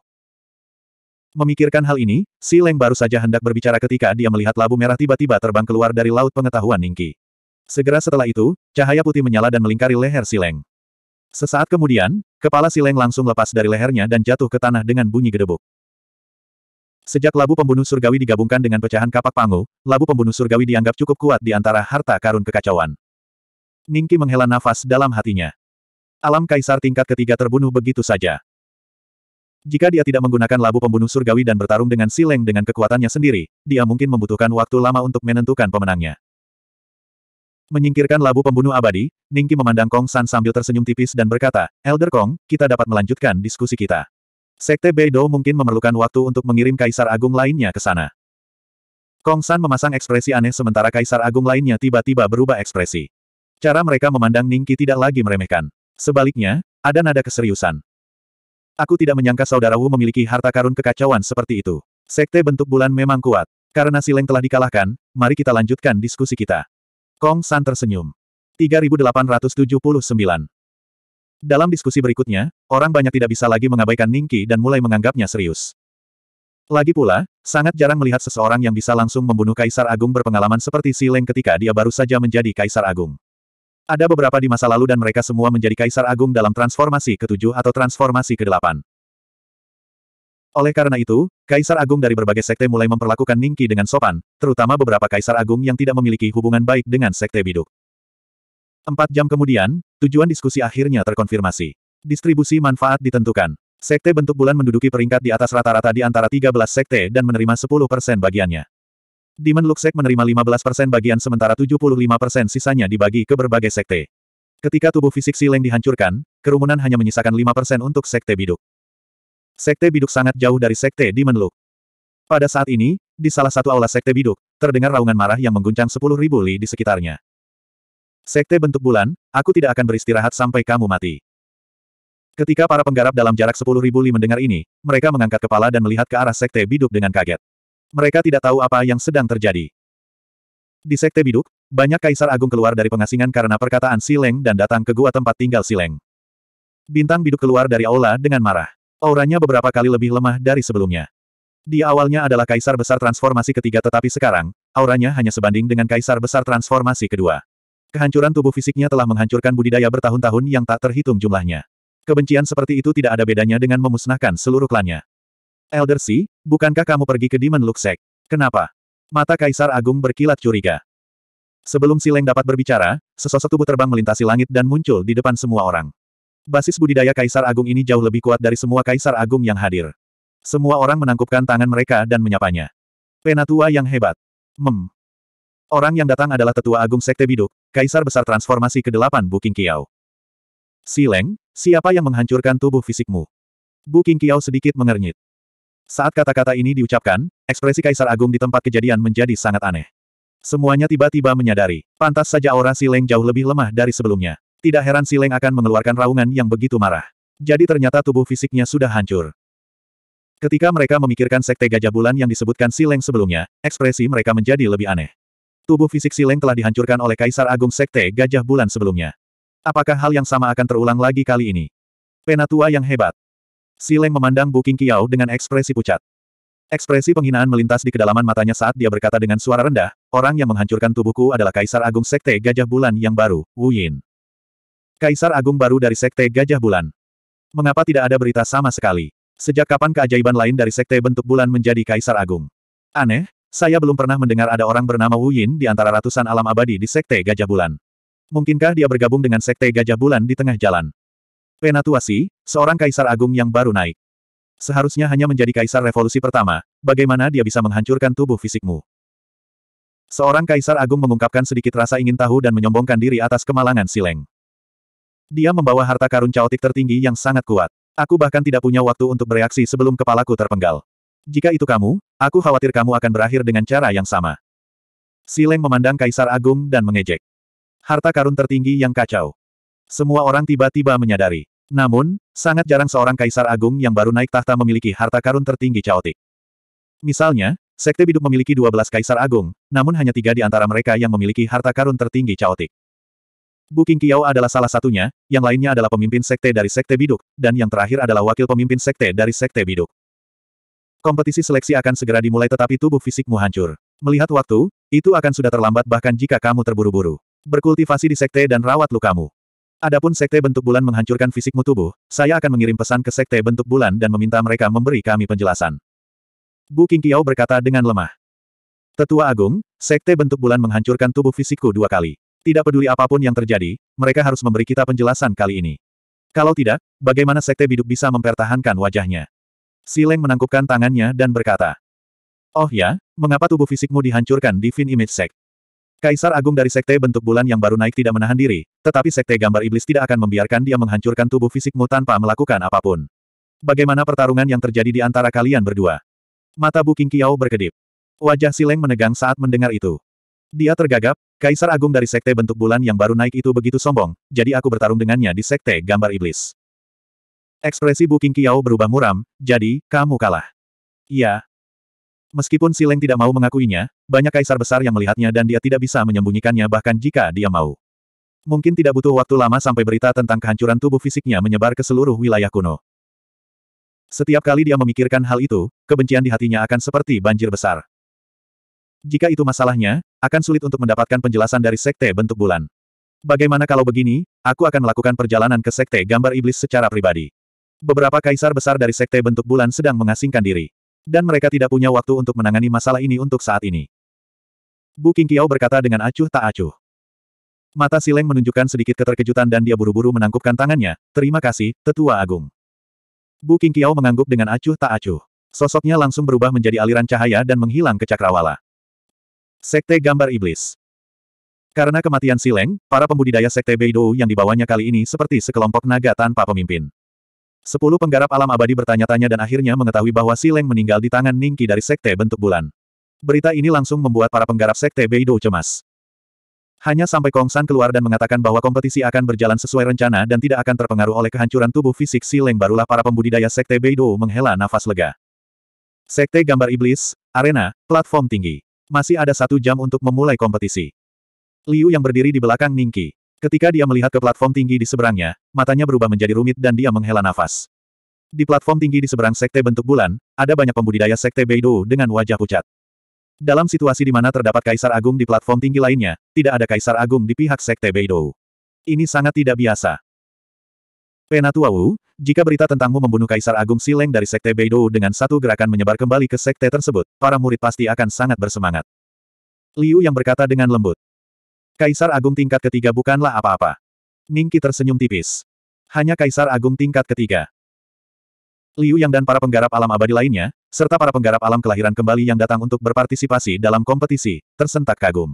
Memikirkan hal ini, Si Leng baru saja hendak berbicara ketika dia melihat labu merah tiba-tiba terbang keluar dari laut pengetahuan Ningki. Segera setelah itu, cahaya putih menyala dan melingkari leher Si Leng. Sesaat kemudian, kepala Sileng langsung lepas dari lehernya dan jatuh ke tanah dengan bunyi gedebuk. Sejak labu pembunuh surgawi digabungkan dengan pecahan kapak pangu, labu pembunuh surgawi dianggap cukup kuat di antara harta karun kekacauan. Ningki menghela nafas dalam hatinya. Alam kaisar tingkat ketiga terbunuh begitu saja. Jika dia tidak menggunakan labu pembunuh surgawi dan bertarung dengan Sileng dengan kekuatannya sendiri, dia mungkin membutuhkan waktu lama untuk menentukan pemenangnya. Menyingkirkan labu pembunuh abadi, Ningki memandang Kong San sambil tersenyum tipis dan berkata, Elder Kong, kita dapat melanjutkan diskusi kita. Sekte Beidou mungkin memerlukan waktu untuk mengirim Kaisar Agung lainnya ke sana. Kong San memasang ekspresi aneh sementara Kaisar Agung lainnya tiba-tiba berubah ekspresi. Cara mereka memandang Ningki tidak lagi meremehkan. Sebaliknya, ada nada keseriusan. Aku tidak menyangka saudara Wu memiliki harta karun kekacauan seperti itu. Sekte bentuk bulan memang kuat. Karena Sileng telah dikalahkan, mari kita lanjutkan diskusi kita. Kong San tersenyum. 3879. Dalam diskusi berikutnya, orang banyak tidak bisa lagi mengabaikan Ningki dan mulai menganggapnya serius. Lagi pula, sangat jarang melihat seseorang yang bisa langsung membunuh Kaisar Agung berpengalaman seperti Si Leng ketika dia baru saja menjadi Kaisar Agung. Ada beberapa di masa lalu dan mereka semua menjadi Kaisar Agung dalam transformasi ke-7 atau transformasi ke-8. Oleh karena itu, Kaisar Agung dari berbagai sekte mulai memperlakukan Ningki dengan sopan, terutama beberapa Kaisar Agung yang tidak memiliki hubungan baik dengan sekte biduk. Empat jam kemudian, tujuan diskusi akhirnya terkonfirmasi. Distribusi manfaat ditentukan. Sekte bentuk bulan menduduki peringkat di atas rata-rata di antara 13 sekte dan menerima 10% bagiannya. Demon Luxek menerima 15% bagian sementara 75% sisanya dibagi ke berbagai sekte. Ketika tubuh fisik Sileng dihancurkan, kerumunan hanya menyisakan 5% untuk sekte biduk. Sekte Biduk sangat jauh dari Sekte Demon Look. Pada saat ini, di salah satu aula Sekte Biduk, terdengar raungan marah yang mengguncang sepuluh ribu li di sekitarnya. Sekte bentuk bulan, aku tidak akan beristirahat sampai kamu mati. Ketika para penggarap dalam jarak sepuluh ribu li mendengar ini, mereka mengangkat kepala dan melihat ke arah Sekte Biduk dengan kaget. Mereka tidak tahu apa yang sedang terjadi. Di Sekte Biduk, banyak kaisar agung keluar dari pengasingan karena perkataan Sileng dan datang ke gua tempat tinggal Sileng. Bintang Biduk keluar dari aula dengan marah. Auranya beberapa kali lebih lemah dari sebelumnya. Dia awalnya adalah kaisar besar transformasi ketiga tetapi sekarang, auranya hanya sebanding dengan kaisar besar transformasi kedua. Kehancuran tubuh fisiknya telah menghancurkan budidaya bertahun-tahun yang tak terhitung jumlahnya. Kebencian seperti itu tidak ada bedanya dengan memusnahkan seluruh klannya. Elder C, bukankah kamu pergi ke Demon Luxek? Kenapa? Mata Kaisar Agung berkilat curiga. Sebelum Sileng dapat berbicara, sesosok tubuh terbang melintasi langit dan muncul di depan semua orang. Basis budidaya Kaisar Agung ini jauh lebih kuat dari semua Kaisar Agung yang hadir. Semua orang menangkupkan tangan mereka dan menyapanya. Penatua yang hebat. Mem. Orang yang datang adalah tetua agung Sekte Biduk, Kaisar Besar Transformasi ke-8 Buking si Sileng, siapa yang menghancurkan tubuh fisikmu? Buking Kiao sedikit mengernyit. Saat kata-kata ini diucapkan, ekspresi Kaisar Agung di tempat kejadian menjadi sangat aneh. Semuanya tiba-tiba menyadari, pantas saja aura si Leng jauh lebih lemah dari sebelumnya. Tidak heran si Leng akan mengeluarkan raungan yang begitu marah. Jadi ternyata tubuh fisiknya sudah hancur. Ketika mereka memikirkan sekte gajah bulan yang disebutkan si Leng sebelumnya, ekspresi mereka menjadi lebih aneh. Tubuh fisik si Leng telah dihancurkan oleh Kaisar Agung Sekte Gajah Bulan sebelumnya. Apakah hal yang sama akan terulang lagi kali ini? Penatua yang hebat. Si Leng memandang Bu Kiao dengan ekspresi pucat. Ekspresi penghinaan melintas di kedalaman matanya saat dia berkata dengan suara rendah, orang yang menghancurkan tubuhku adalah Kaisar Agung Sekte Gajah Bulan yang baru, Wu Yin. Kaisar Agung baru dari Sekte Gajah Bulan. Mengapa tidak ada berita sama sekali? Sejak kapan keajaiban lain dari Sekte Bentuk Bulan menjadi Kaisar Agung? Aneh, saya belum pernah mendengar ada orang bernama Wu Yin di antara ratusan alam abadi di Sekte Gajah Bulan. Mungkinkah dia bergabung dengan Sekte Gajah Bulan di tengah jalan? Penatuasi, seorang kaisar agung yang baru naik. Seharusnya hanya menjadi kaisar revolusi pertama, bagaimana dia bisa menghancurkan tubuh fisikmu? Seorang kaisar agung mengungkapkan sedikit rasa ingin tahu dan menyombongkan diri atas kemalangan Sileng. Dia membawa harta karun caotik tertinggi yang sangat kuat. Aku bahkan tidak punya waktu untuk bereaksi sebelum kepalaku terpenggal. Jika itu kamu, aku khawatir kamu akan berakhir dengan cara yang sama. Sileng memandang Kaisar Agung dan mengejek. Harta karun tertinggi yang kacau. Semua orang tiba-tiba menyadari. Namun, sangat jarang seorang Kaisar Agung yang baru naik tahta memiliki harta karun tertinggi caotik. Misalnya, Sekte Biduk memiliki 12 Kaisar Agung, namun hanya tiga di antara mereka yang memiliki harta karun tertinggi caotik. Bu Kiao adalah salah satunya, yang lainnya adalah pemimpin sekte dari sekte biduk, dan yang terakhir adalah wakil pemimpin sekte dari sekte biduk. Kompetisi seleksi akan segera dimulai tetapi tubuh fisikmu hancur. Melihat waktu, itu akan sudah terlambat bahkan jika kamu terburu-buru. Berkultivasi di sekte dan rawat lukamu. Adapun sekte bentuk bulan menghancurkan fisikmu tubuh, saya akan mengirim pesan ke sekte bentuk bulan dan meminta mereka memberi kami penjelasan. Bu Kiao berkata dengan lemah. Tetua Agung, sekte bentuk bulan menghancurkan tubuh fisikku dua kali. Tidak peduli apapun yang terjadi, mereka harus memberi kita penjelasan kali ini. Kalau tidak, bagaimana Sekte Biduk bisa mempertahankan wajahnya? Sileng menangkupkan tangannya dan berkata, Oh ya, mengapa tubuh fisikmu dihancurkan di Fin Image Sect? Kaisar Agung dari Sekte Bentuk Bulan yang baru naik tidak menahan diri, tetapi Sekte Gambar Iblis tidak akan membiarkan dia menghancurkan tubuh fisikmu tanpa melakukan apapun. Bagaimana pertarungan yang terjadi di antara kalian berdua? Mata Bu King Kiao berkedip. Wajah Sileng menegang saat mendengar itu. Dia tergagap, Kaisar Agung dari Sekte Bentuk Bulan yang baru naik itu begitu sombong, jadi aku bertarung dengannya di Sekte Gambar Iblis. Ekspresi Bu Kiao berubah muram, jadi, kamu kalah. Iya. Meskipun Sileng tidak mau mengakuinya, banyak kaisar besar yang melihatnya dan dia tidak bisa menyembunyikannya bahkan jika dia mau. Mungkin tidak butuh waktu lama sampai berita tentang kehancuran tubuh fisiknya menyebar ke seluruh wilayah kuno. Setiap kali dia memikirkan hal itu, kebencian di hatinya akan seperti banjir besar. Jika itu masalahnya, akan sulit untuk mendapatkan penjelasan dari Sekte Bentuk Bulan. Bagaimana kalau begini, aku akan melakukan perjalanan ke Sekte Gambar Iblis secara pribadi. Beberapa kaisar besar dari Sekte Bentuk Bulan sedang mengasingkan diri. Dan mereka tidak punya waktu untuk menangani masalah ini untuk saat ini. Bu Kiao berkata dengan acuh tak acuh. Mata Sileng menunjukkan sedikit keterkejutan dan dia buru-buru menangkupkan tangannya, terima kasih, Tetua Agung. Bu Kiao mengangguk dengan acuh tak acuh. Sosoknya langsung berubah menjadi aliran cahaya dan menghilang ke cakrawala. Sekte Gambar Iblis Karena kematian Sileng, para pembudidaya Sekte Beidou yang dibawanya kali ini seperti sekelompok naga tanpa pemimpin. Sepuluh penggarap alam abadi bertanya-tanya dan akhirnya mengetahui bahwa Sileng meninggal di tangan Ningki dari Sekte Bentuk Bulan. Berita ini langsung membuat para penggarap Sekte Beidou cemas. Hanya sampai Kong San keluar dan mengatakan bahwa kompetisi akan berjalan sesuai rencana dan tidak akan terpengaruh oleh kehancuran tubuh fisik Sileng barulah para pembudidaya Sekte Beidou menghela nafas lega. Sekte Gambar Iblis, Arena, Platform Tinggi masih ada satu jam untuk memulai kompetisi. Liu yang berdiri di belakang Ningki. Ketika dia melihat ke platform tinggi di seberangnya, matanya berubah menjadi rumit dan dia menghela nafas. Di platform tinggi di seberang sekte bentuk bulan, ada banyak pembudidaya sekte Beidou dengan wajah pucat. Dalam situasi di mana terdapat kaisar agung di platform tinggi lainnya, tidak ada kaisar agung di pihak sekte Beidou. Ini sangat tidak biasa. Penatua Wu, jika berita tentangmu membunuh Kaisar Agung Sileng dari Sekte Beidou dengan satu gerakan menyebar kembali ke Sekte tersebut, para murid pasti akan sangat bersemangat. Liu yang berkata dengan lembut. Kaisar Agung tingkat ketiga bukanlah apa-apa. Ningki tersenyum tipis. Hanya Kaisar Agung tingkat ketiga. Liu Yang dan para penggarap alam abadi lainnya, serta para penggarap alam kelahiran kembali yang datang untuk berpartisipasi dalam kompetisi, tersentak kagum.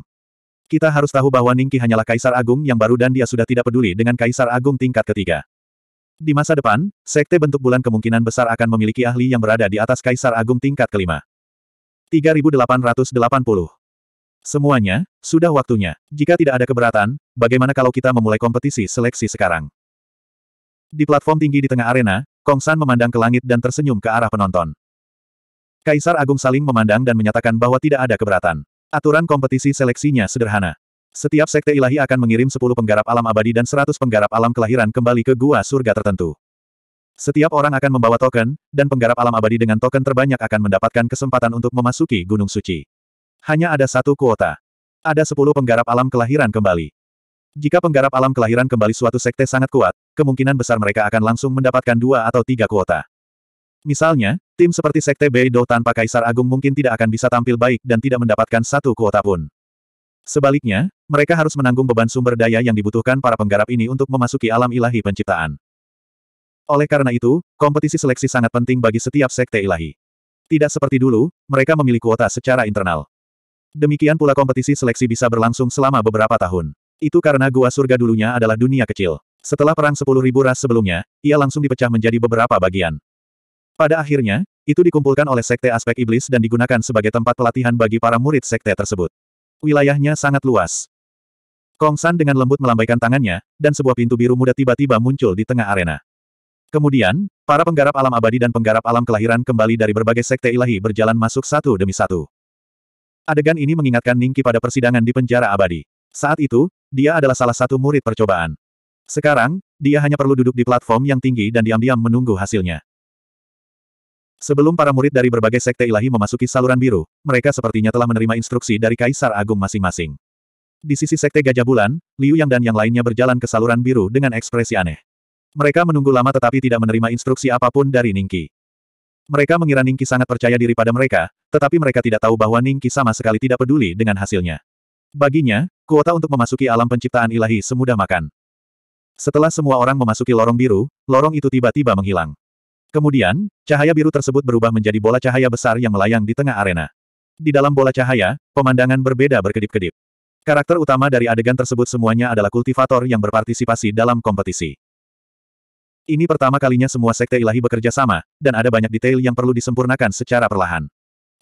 Kita harus tahu bahwa Ningki hanyalah Kaisar Agung yang baru dan dia sudah tidak peduli dengan Kaisar Agung tingkat ketiga. Di masa depan, Sekte Bentuk Bulan kemungkinan besar akan memiliki ahli yang berada di atas Kaisar Agung tingkat kelima. 3880. Semuanya, sudah waktunya. Jika tidak ada keberatan, bagaimana kalau kita memulai kompetisi seleksi sekarang? Di platform tinggi di tengah arena, Kong San memandang ke langit dan tersenyum ke arah penonton. Kaisar Agung saling memandang dan menyatakan bahwa tidak ada keberatan. Aturan kompetisi seleksinya sederhana. Setiap sekte ilahi akan mengirim 10 penggarap alam abadi dan 100 penggarap alam kelahiran kembali ke gua surga tertentu. Setiap orang akan membawa token, dan penggarap alam abadi dengan token terbanyak akan mendapatkan kesempatan untuk memasuki Gunung Suci. Hanya ada satu kuota. Ada 10 penggarap alam kelahiran kembali. Jika penggarap alam kelahiran kembali suatu sekte sangat kuat, kemungkinan besar mereka akan langsung mendapatkan dua atau tiga kuota. Misalnya, tim seperti Sekte Beidou tanpa Kaisar Agung mungkin tidak akan bisa tampil baik dan tidak mendapatkan satu kuota pun. Sebaliknya, mereka harus menanggung beban sumber daya yang dibutuhkan para penggarap ini untuk memasuki alam ilahi penciptaan. Oleh karena itu, kompetisi seleksi sangat penting bagi setiap sekte ilahi. Tidak seperti dulu, mereka memiliki kuota secara internal. Demikian pula kompetisi seleksi bisa berlangsung selama beberapa tahun. Itu karena gua surga dulunya adalah dunia kecil. Setelah perang 10.000 ras sebelumnya, ia langsung dipecah menjadi beberapa bagian. Pada akhirnya, itu dikumpulkan oleh Sekte Aspek Iblis dan digunakan sebagai tempat pelatihan bagi para murid Sekte tersebut. Wilayahnya sangat luas. Kong San dengan lembut melambaikan tangannya, dan sebuah pintu biru muda tiba-tiba muncul di tengah arena. Kemudian, para penggarap alam abadi dan penggarap alam kelahiran kembali dari berbagai sekte ilahi berjalan masuk satu demi satu. Adegan ini mengingatkan Ningki pada persidangan di penjara abadi. Saat itu, dia adalah salah satu murid percobaan. Sekarang, dia hanya perlu duduk di platform yang tinggi dan diam-diam menunggu hasilnya. Sebelum para murid dari berbagai sekte ilahi memasuki saluran biru, mereka sepertinya telah menerima instruksi dari Kaisar Agung masing-masing. Di sisi Sekte Gajah Bulan, Liu Yang dan yang lainnya berjalan ke saluran biru dengan ekspresi aneh. Mereka menunggu lama tetapi tidak menerima instruksi apapun dari Ningki. Mereka mengira Ningki sangat percaya diri pada mereka, tetapi mereka tidak tahu bahwa Ningki sama sekali tidak peduli dengan hasilnya. Baginya, kuota untuk memasuki alam penciptaan ilahi semudah makan. Setelah semua orang memasuki lorong biru, lorong itu tiba-tiba menghilang. Kemudian, cahaya biru tersebut berubah menjadi bola cahaya besar yang melayang di tengah arena. Di dalam bola cahaya, pemandangan berbeda berkedip-kedip. Karakter utama dari adegan tersebut semuanya adalah kultivator yang berpartisipasi dalam kompetisi. Ini pertama kalinya semua sekte ilahi bekerja sama, dan ada banyak detail yang perlu disempurnakan secara perlahan.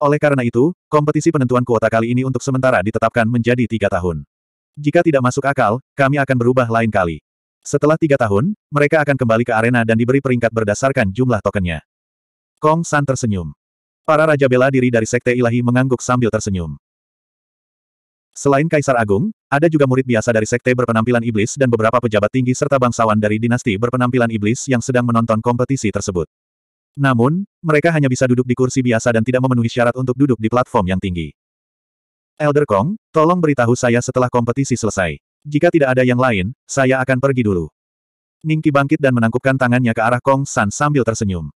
Oleh karena itu, kompetisi penentuan kuota kali ini untuk sementara ditetapkan menjadi tiga tahun. Jika tidak masuk akal, kami akan berubah lain kali. Setelah tiga tahun, mereka akan kembali ke arena dan diberi peringkat berdasarkan jumlah tokennya. Kong San tersenyum. Para Raja Bela Diri dari Sekte Ilahi mengangguk sambil tersenyum. Selain Kaisar Agung, ada juga murid biasa dari sekte berpenampilan iblis dan beberapa pejabat tinggi serta bangsawan dari dinasti berpenampilan iblis yang sedang menonton kompetisi tersebut. Namun, mereka hanya bisa duduk di kursi biasa dan tidak memenuhi syarat untuk duduk di platform yang tinggi. Elder Kong, tolong beritahu saya setelah kompetisi selesai. Jika tidak ada yang lain, saya akan pergi dulu. Ningki bangkit dan menangkupkan tangannya ke arah Kong San sambil tersenyum.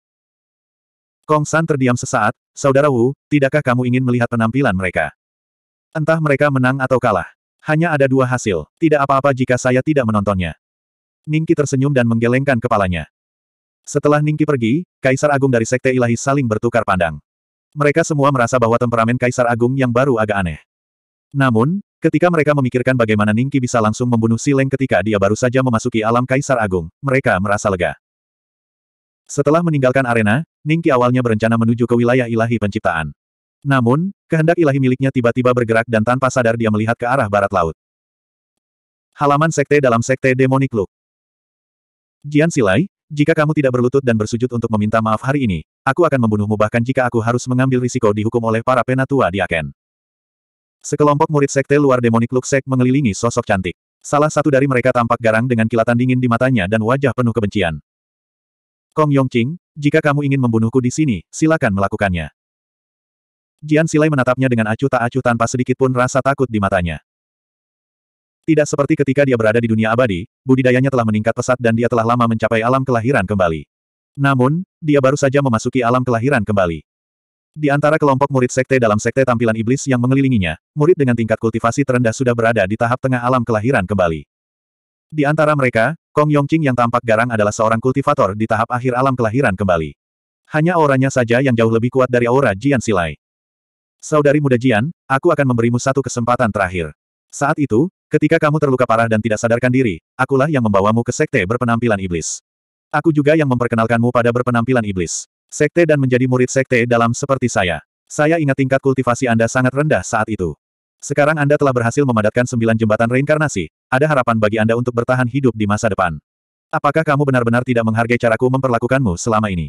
Kong San terdiam sesaat, Saudara Wu, tidakkah kamu ingin melihat penampilan mereka? Entah mereka menang atau kalah. Hanya ada dua hasil, tidak apa-apa jika saya tidak menontonnya. Ningki tersenyum dan menggelengkan kepalanya. Setelah Ningki pergi, Kaisar Agung dari Sekte Ilahi saling bertukar pandang. Mereka semua merasa bahwa temperamen Kaisar Agung yang baru agak aneh. Namun, ketika mereka memikirkan bagaimana Ningki bisa langsung membunuh Sileng ketika dia baru saja memasuki alam Kaisar Agung, mereka merasa lega. Setelah meninggalkan arena, Ningki awalnya berencana menuju ke wilayah ilahi penciptaan. Namun, kehendak ilahi miliknya tiba-tiba bergerak dan tanpa sadar dia melihat ke arah barat laut. Halaman Sekte dalam Sekte Demonic Look Jian Silai, jika kamu tidak berlutut dan bersujud untuk meminta maaf hari ini, aku akan membunuhmu bahkan jika aku harus mengambil risiko dihukum oleh para penatua di Aken. Sekelompok murid Sekte luar Demonic Look Sek mengelilingi sosok cantik. Salah satu dari mereka tampak garang dengan kilatan dingin di matanya dan wajah penuh kebencian. Kong Yongqing, jika kamu ingin membunuhku di sini, silakan melakukannya. Jian Silai menatapnya dengan acuh tak acuh tanpa sedikit pun rasa takut di matanya. Tidak seperti ketika dia berada di dunia abadi, budidayanya telah meningkat pesat dan dia telah lama mencapai alam kelahiran kembali. Namun, dia baru saja memasuki alam kelahiran kembali. Di antara kelompok murid sekte dalam sekte tampilan iblis yang mengelilinginya, murid dengan tingkat kultivasi terendah sudah berada di tahap tengah alam kelahiran kembali. Di antara mereka, Kong Yongqing yang tampak garang adalah seorang kultivator di tahap akhir alam kelahiran kembali. Hanya auranya saja yang jauh lebih kuat dari aura Jian Silai. Saudari muda Jian, aku akan memberimu satu kesempatan terakhir. Saat itu, ketika kamu terluka parah dan tidak sadarkan diri, akulah yang membawamu ke sekte berpenampilan iblis. Aku juga yang memperkenalkanmu pada berpenampilan iblis. Sekte dan menjadi murid sekte dalam seperti saya. Saya ingat tingkat kultivasi Anda sangat rendah saat itu. Sekarang Anda telah berhasil memadatkan sembilan jembatan reinkarnasi, ada harapan bagi Anda untuk bertahan hidup di masa depan. Apakah kamu benar-benar tidak menghargai caraku memperlakukanmu selama ini?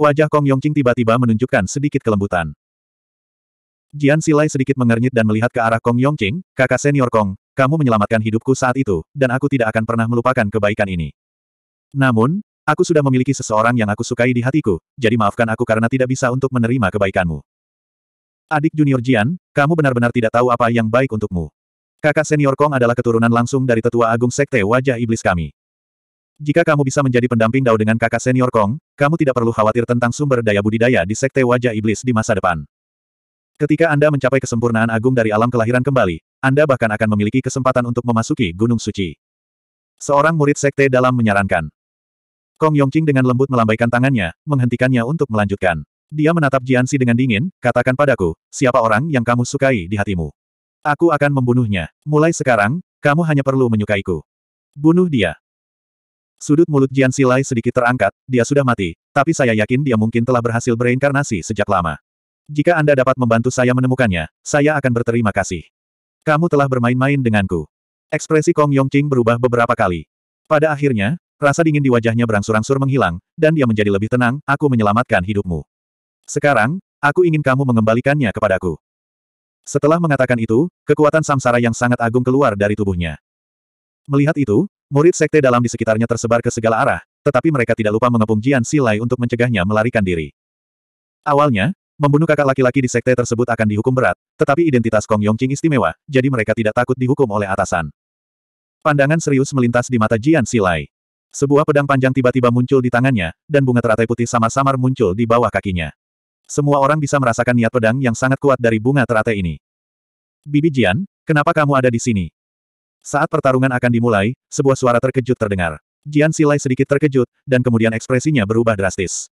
Wajah Kong Yongqing tiba-tiba menunjukkan sedikit kelembutan. Jian Silai sedikit mengernyit dan melihat ke arah Kong Yongqing, kakak senior Kong, kamu menyelamatkan hidupku saat itu, dan aku tidak akan pernah melupakan kebaikan ini. Namun, aku sudah memiliki seseorang yang aku sukai di hatiku, jadi maafkan aku karena tidak bisa untuk menerima kebaikanmu. Adik junior Jian, kamu benar-benar tidak tahu apa yang baik untukmu. Kakak senior Kong adalah keturunan langsung dari tetua agung sekte wajah iblis kami. Jika kamu bisa menjadi pendamping Dao dengan kakak senior Kong, kamu tidak perlu khawatir tentang sumber daya budidaya di sekte wajah iblis di masa depan. Ketika Anda mencapai kesempurnaan agung dari alam kelahiran kembali, Anda bahkan akan memiliki kesempatan untuk memasuki Gunung Suci. Seorang murid sekte dalam menyarankan. Kong Yongqing dengan lembut melambaikan tangannya, menghentikannya untuk melanjutkan. Dia menatap Jiansi dengan dingin, katakan padaku, siapa orang yang kamu sukai di hatimu? Aku akan membunuhnya. Mulai sekarang, kamu hanya perlu menyukaiku. Bunuh dia. Sudut mulut Jiansi Lai sedikit terangkat, dia sudah mati, tapi saya yakin dia mungkin telah berhasil bereinkarnasi sejak lama. Jika Anda dapat membantu saya menemukannya, saya akan berterima kasih. Kamu telah bermain-main denganku. Ekspresi Kong Yongqing berubah beberapa kali. Pada akhirnya, rasa dingin di wajahnya berangsur-angsur menghilang, dan dia menjadi lebih tenang, aku menyelamatkan hidupmu. Sekarang, aku ingin kamu mengembalikannya kepadaku. Setelah mengatakan itu, kekuatan samsara yang sangat agung keluar dari tubuhnya. Melihat itu, murid sekte dalam di sekitarnya tersebar ke segala arah, tetapi mereka tidak lupa mengepung Jian Silai untuk mencegahnya melarikan diri. Awalnya, Membunuh kakak laki-laki di sekte tersebut akan dihukum berat, tetapi identitas Kong Yongqing istimewa, jadi mereka tidak takut dihukum oleh atasan. Pandangan serius melintas di mata Jian Silai. Sebuah pedang panjang tiba-tiba muncul di tangannya, dan bunga teratai putih samar-samar muncul di bawah kakinya. Semua orang bisa merasakan niat pedang yang sangat kuat dari bunga teratai ini. Bibi Jian, kenapa kamu ada di sini? Saat pertarungan akan dimulai, sebuah suara terkejut terdengar. Jian Silai sedikit terkejut, dan kemudian ekspresinya berubah drastis.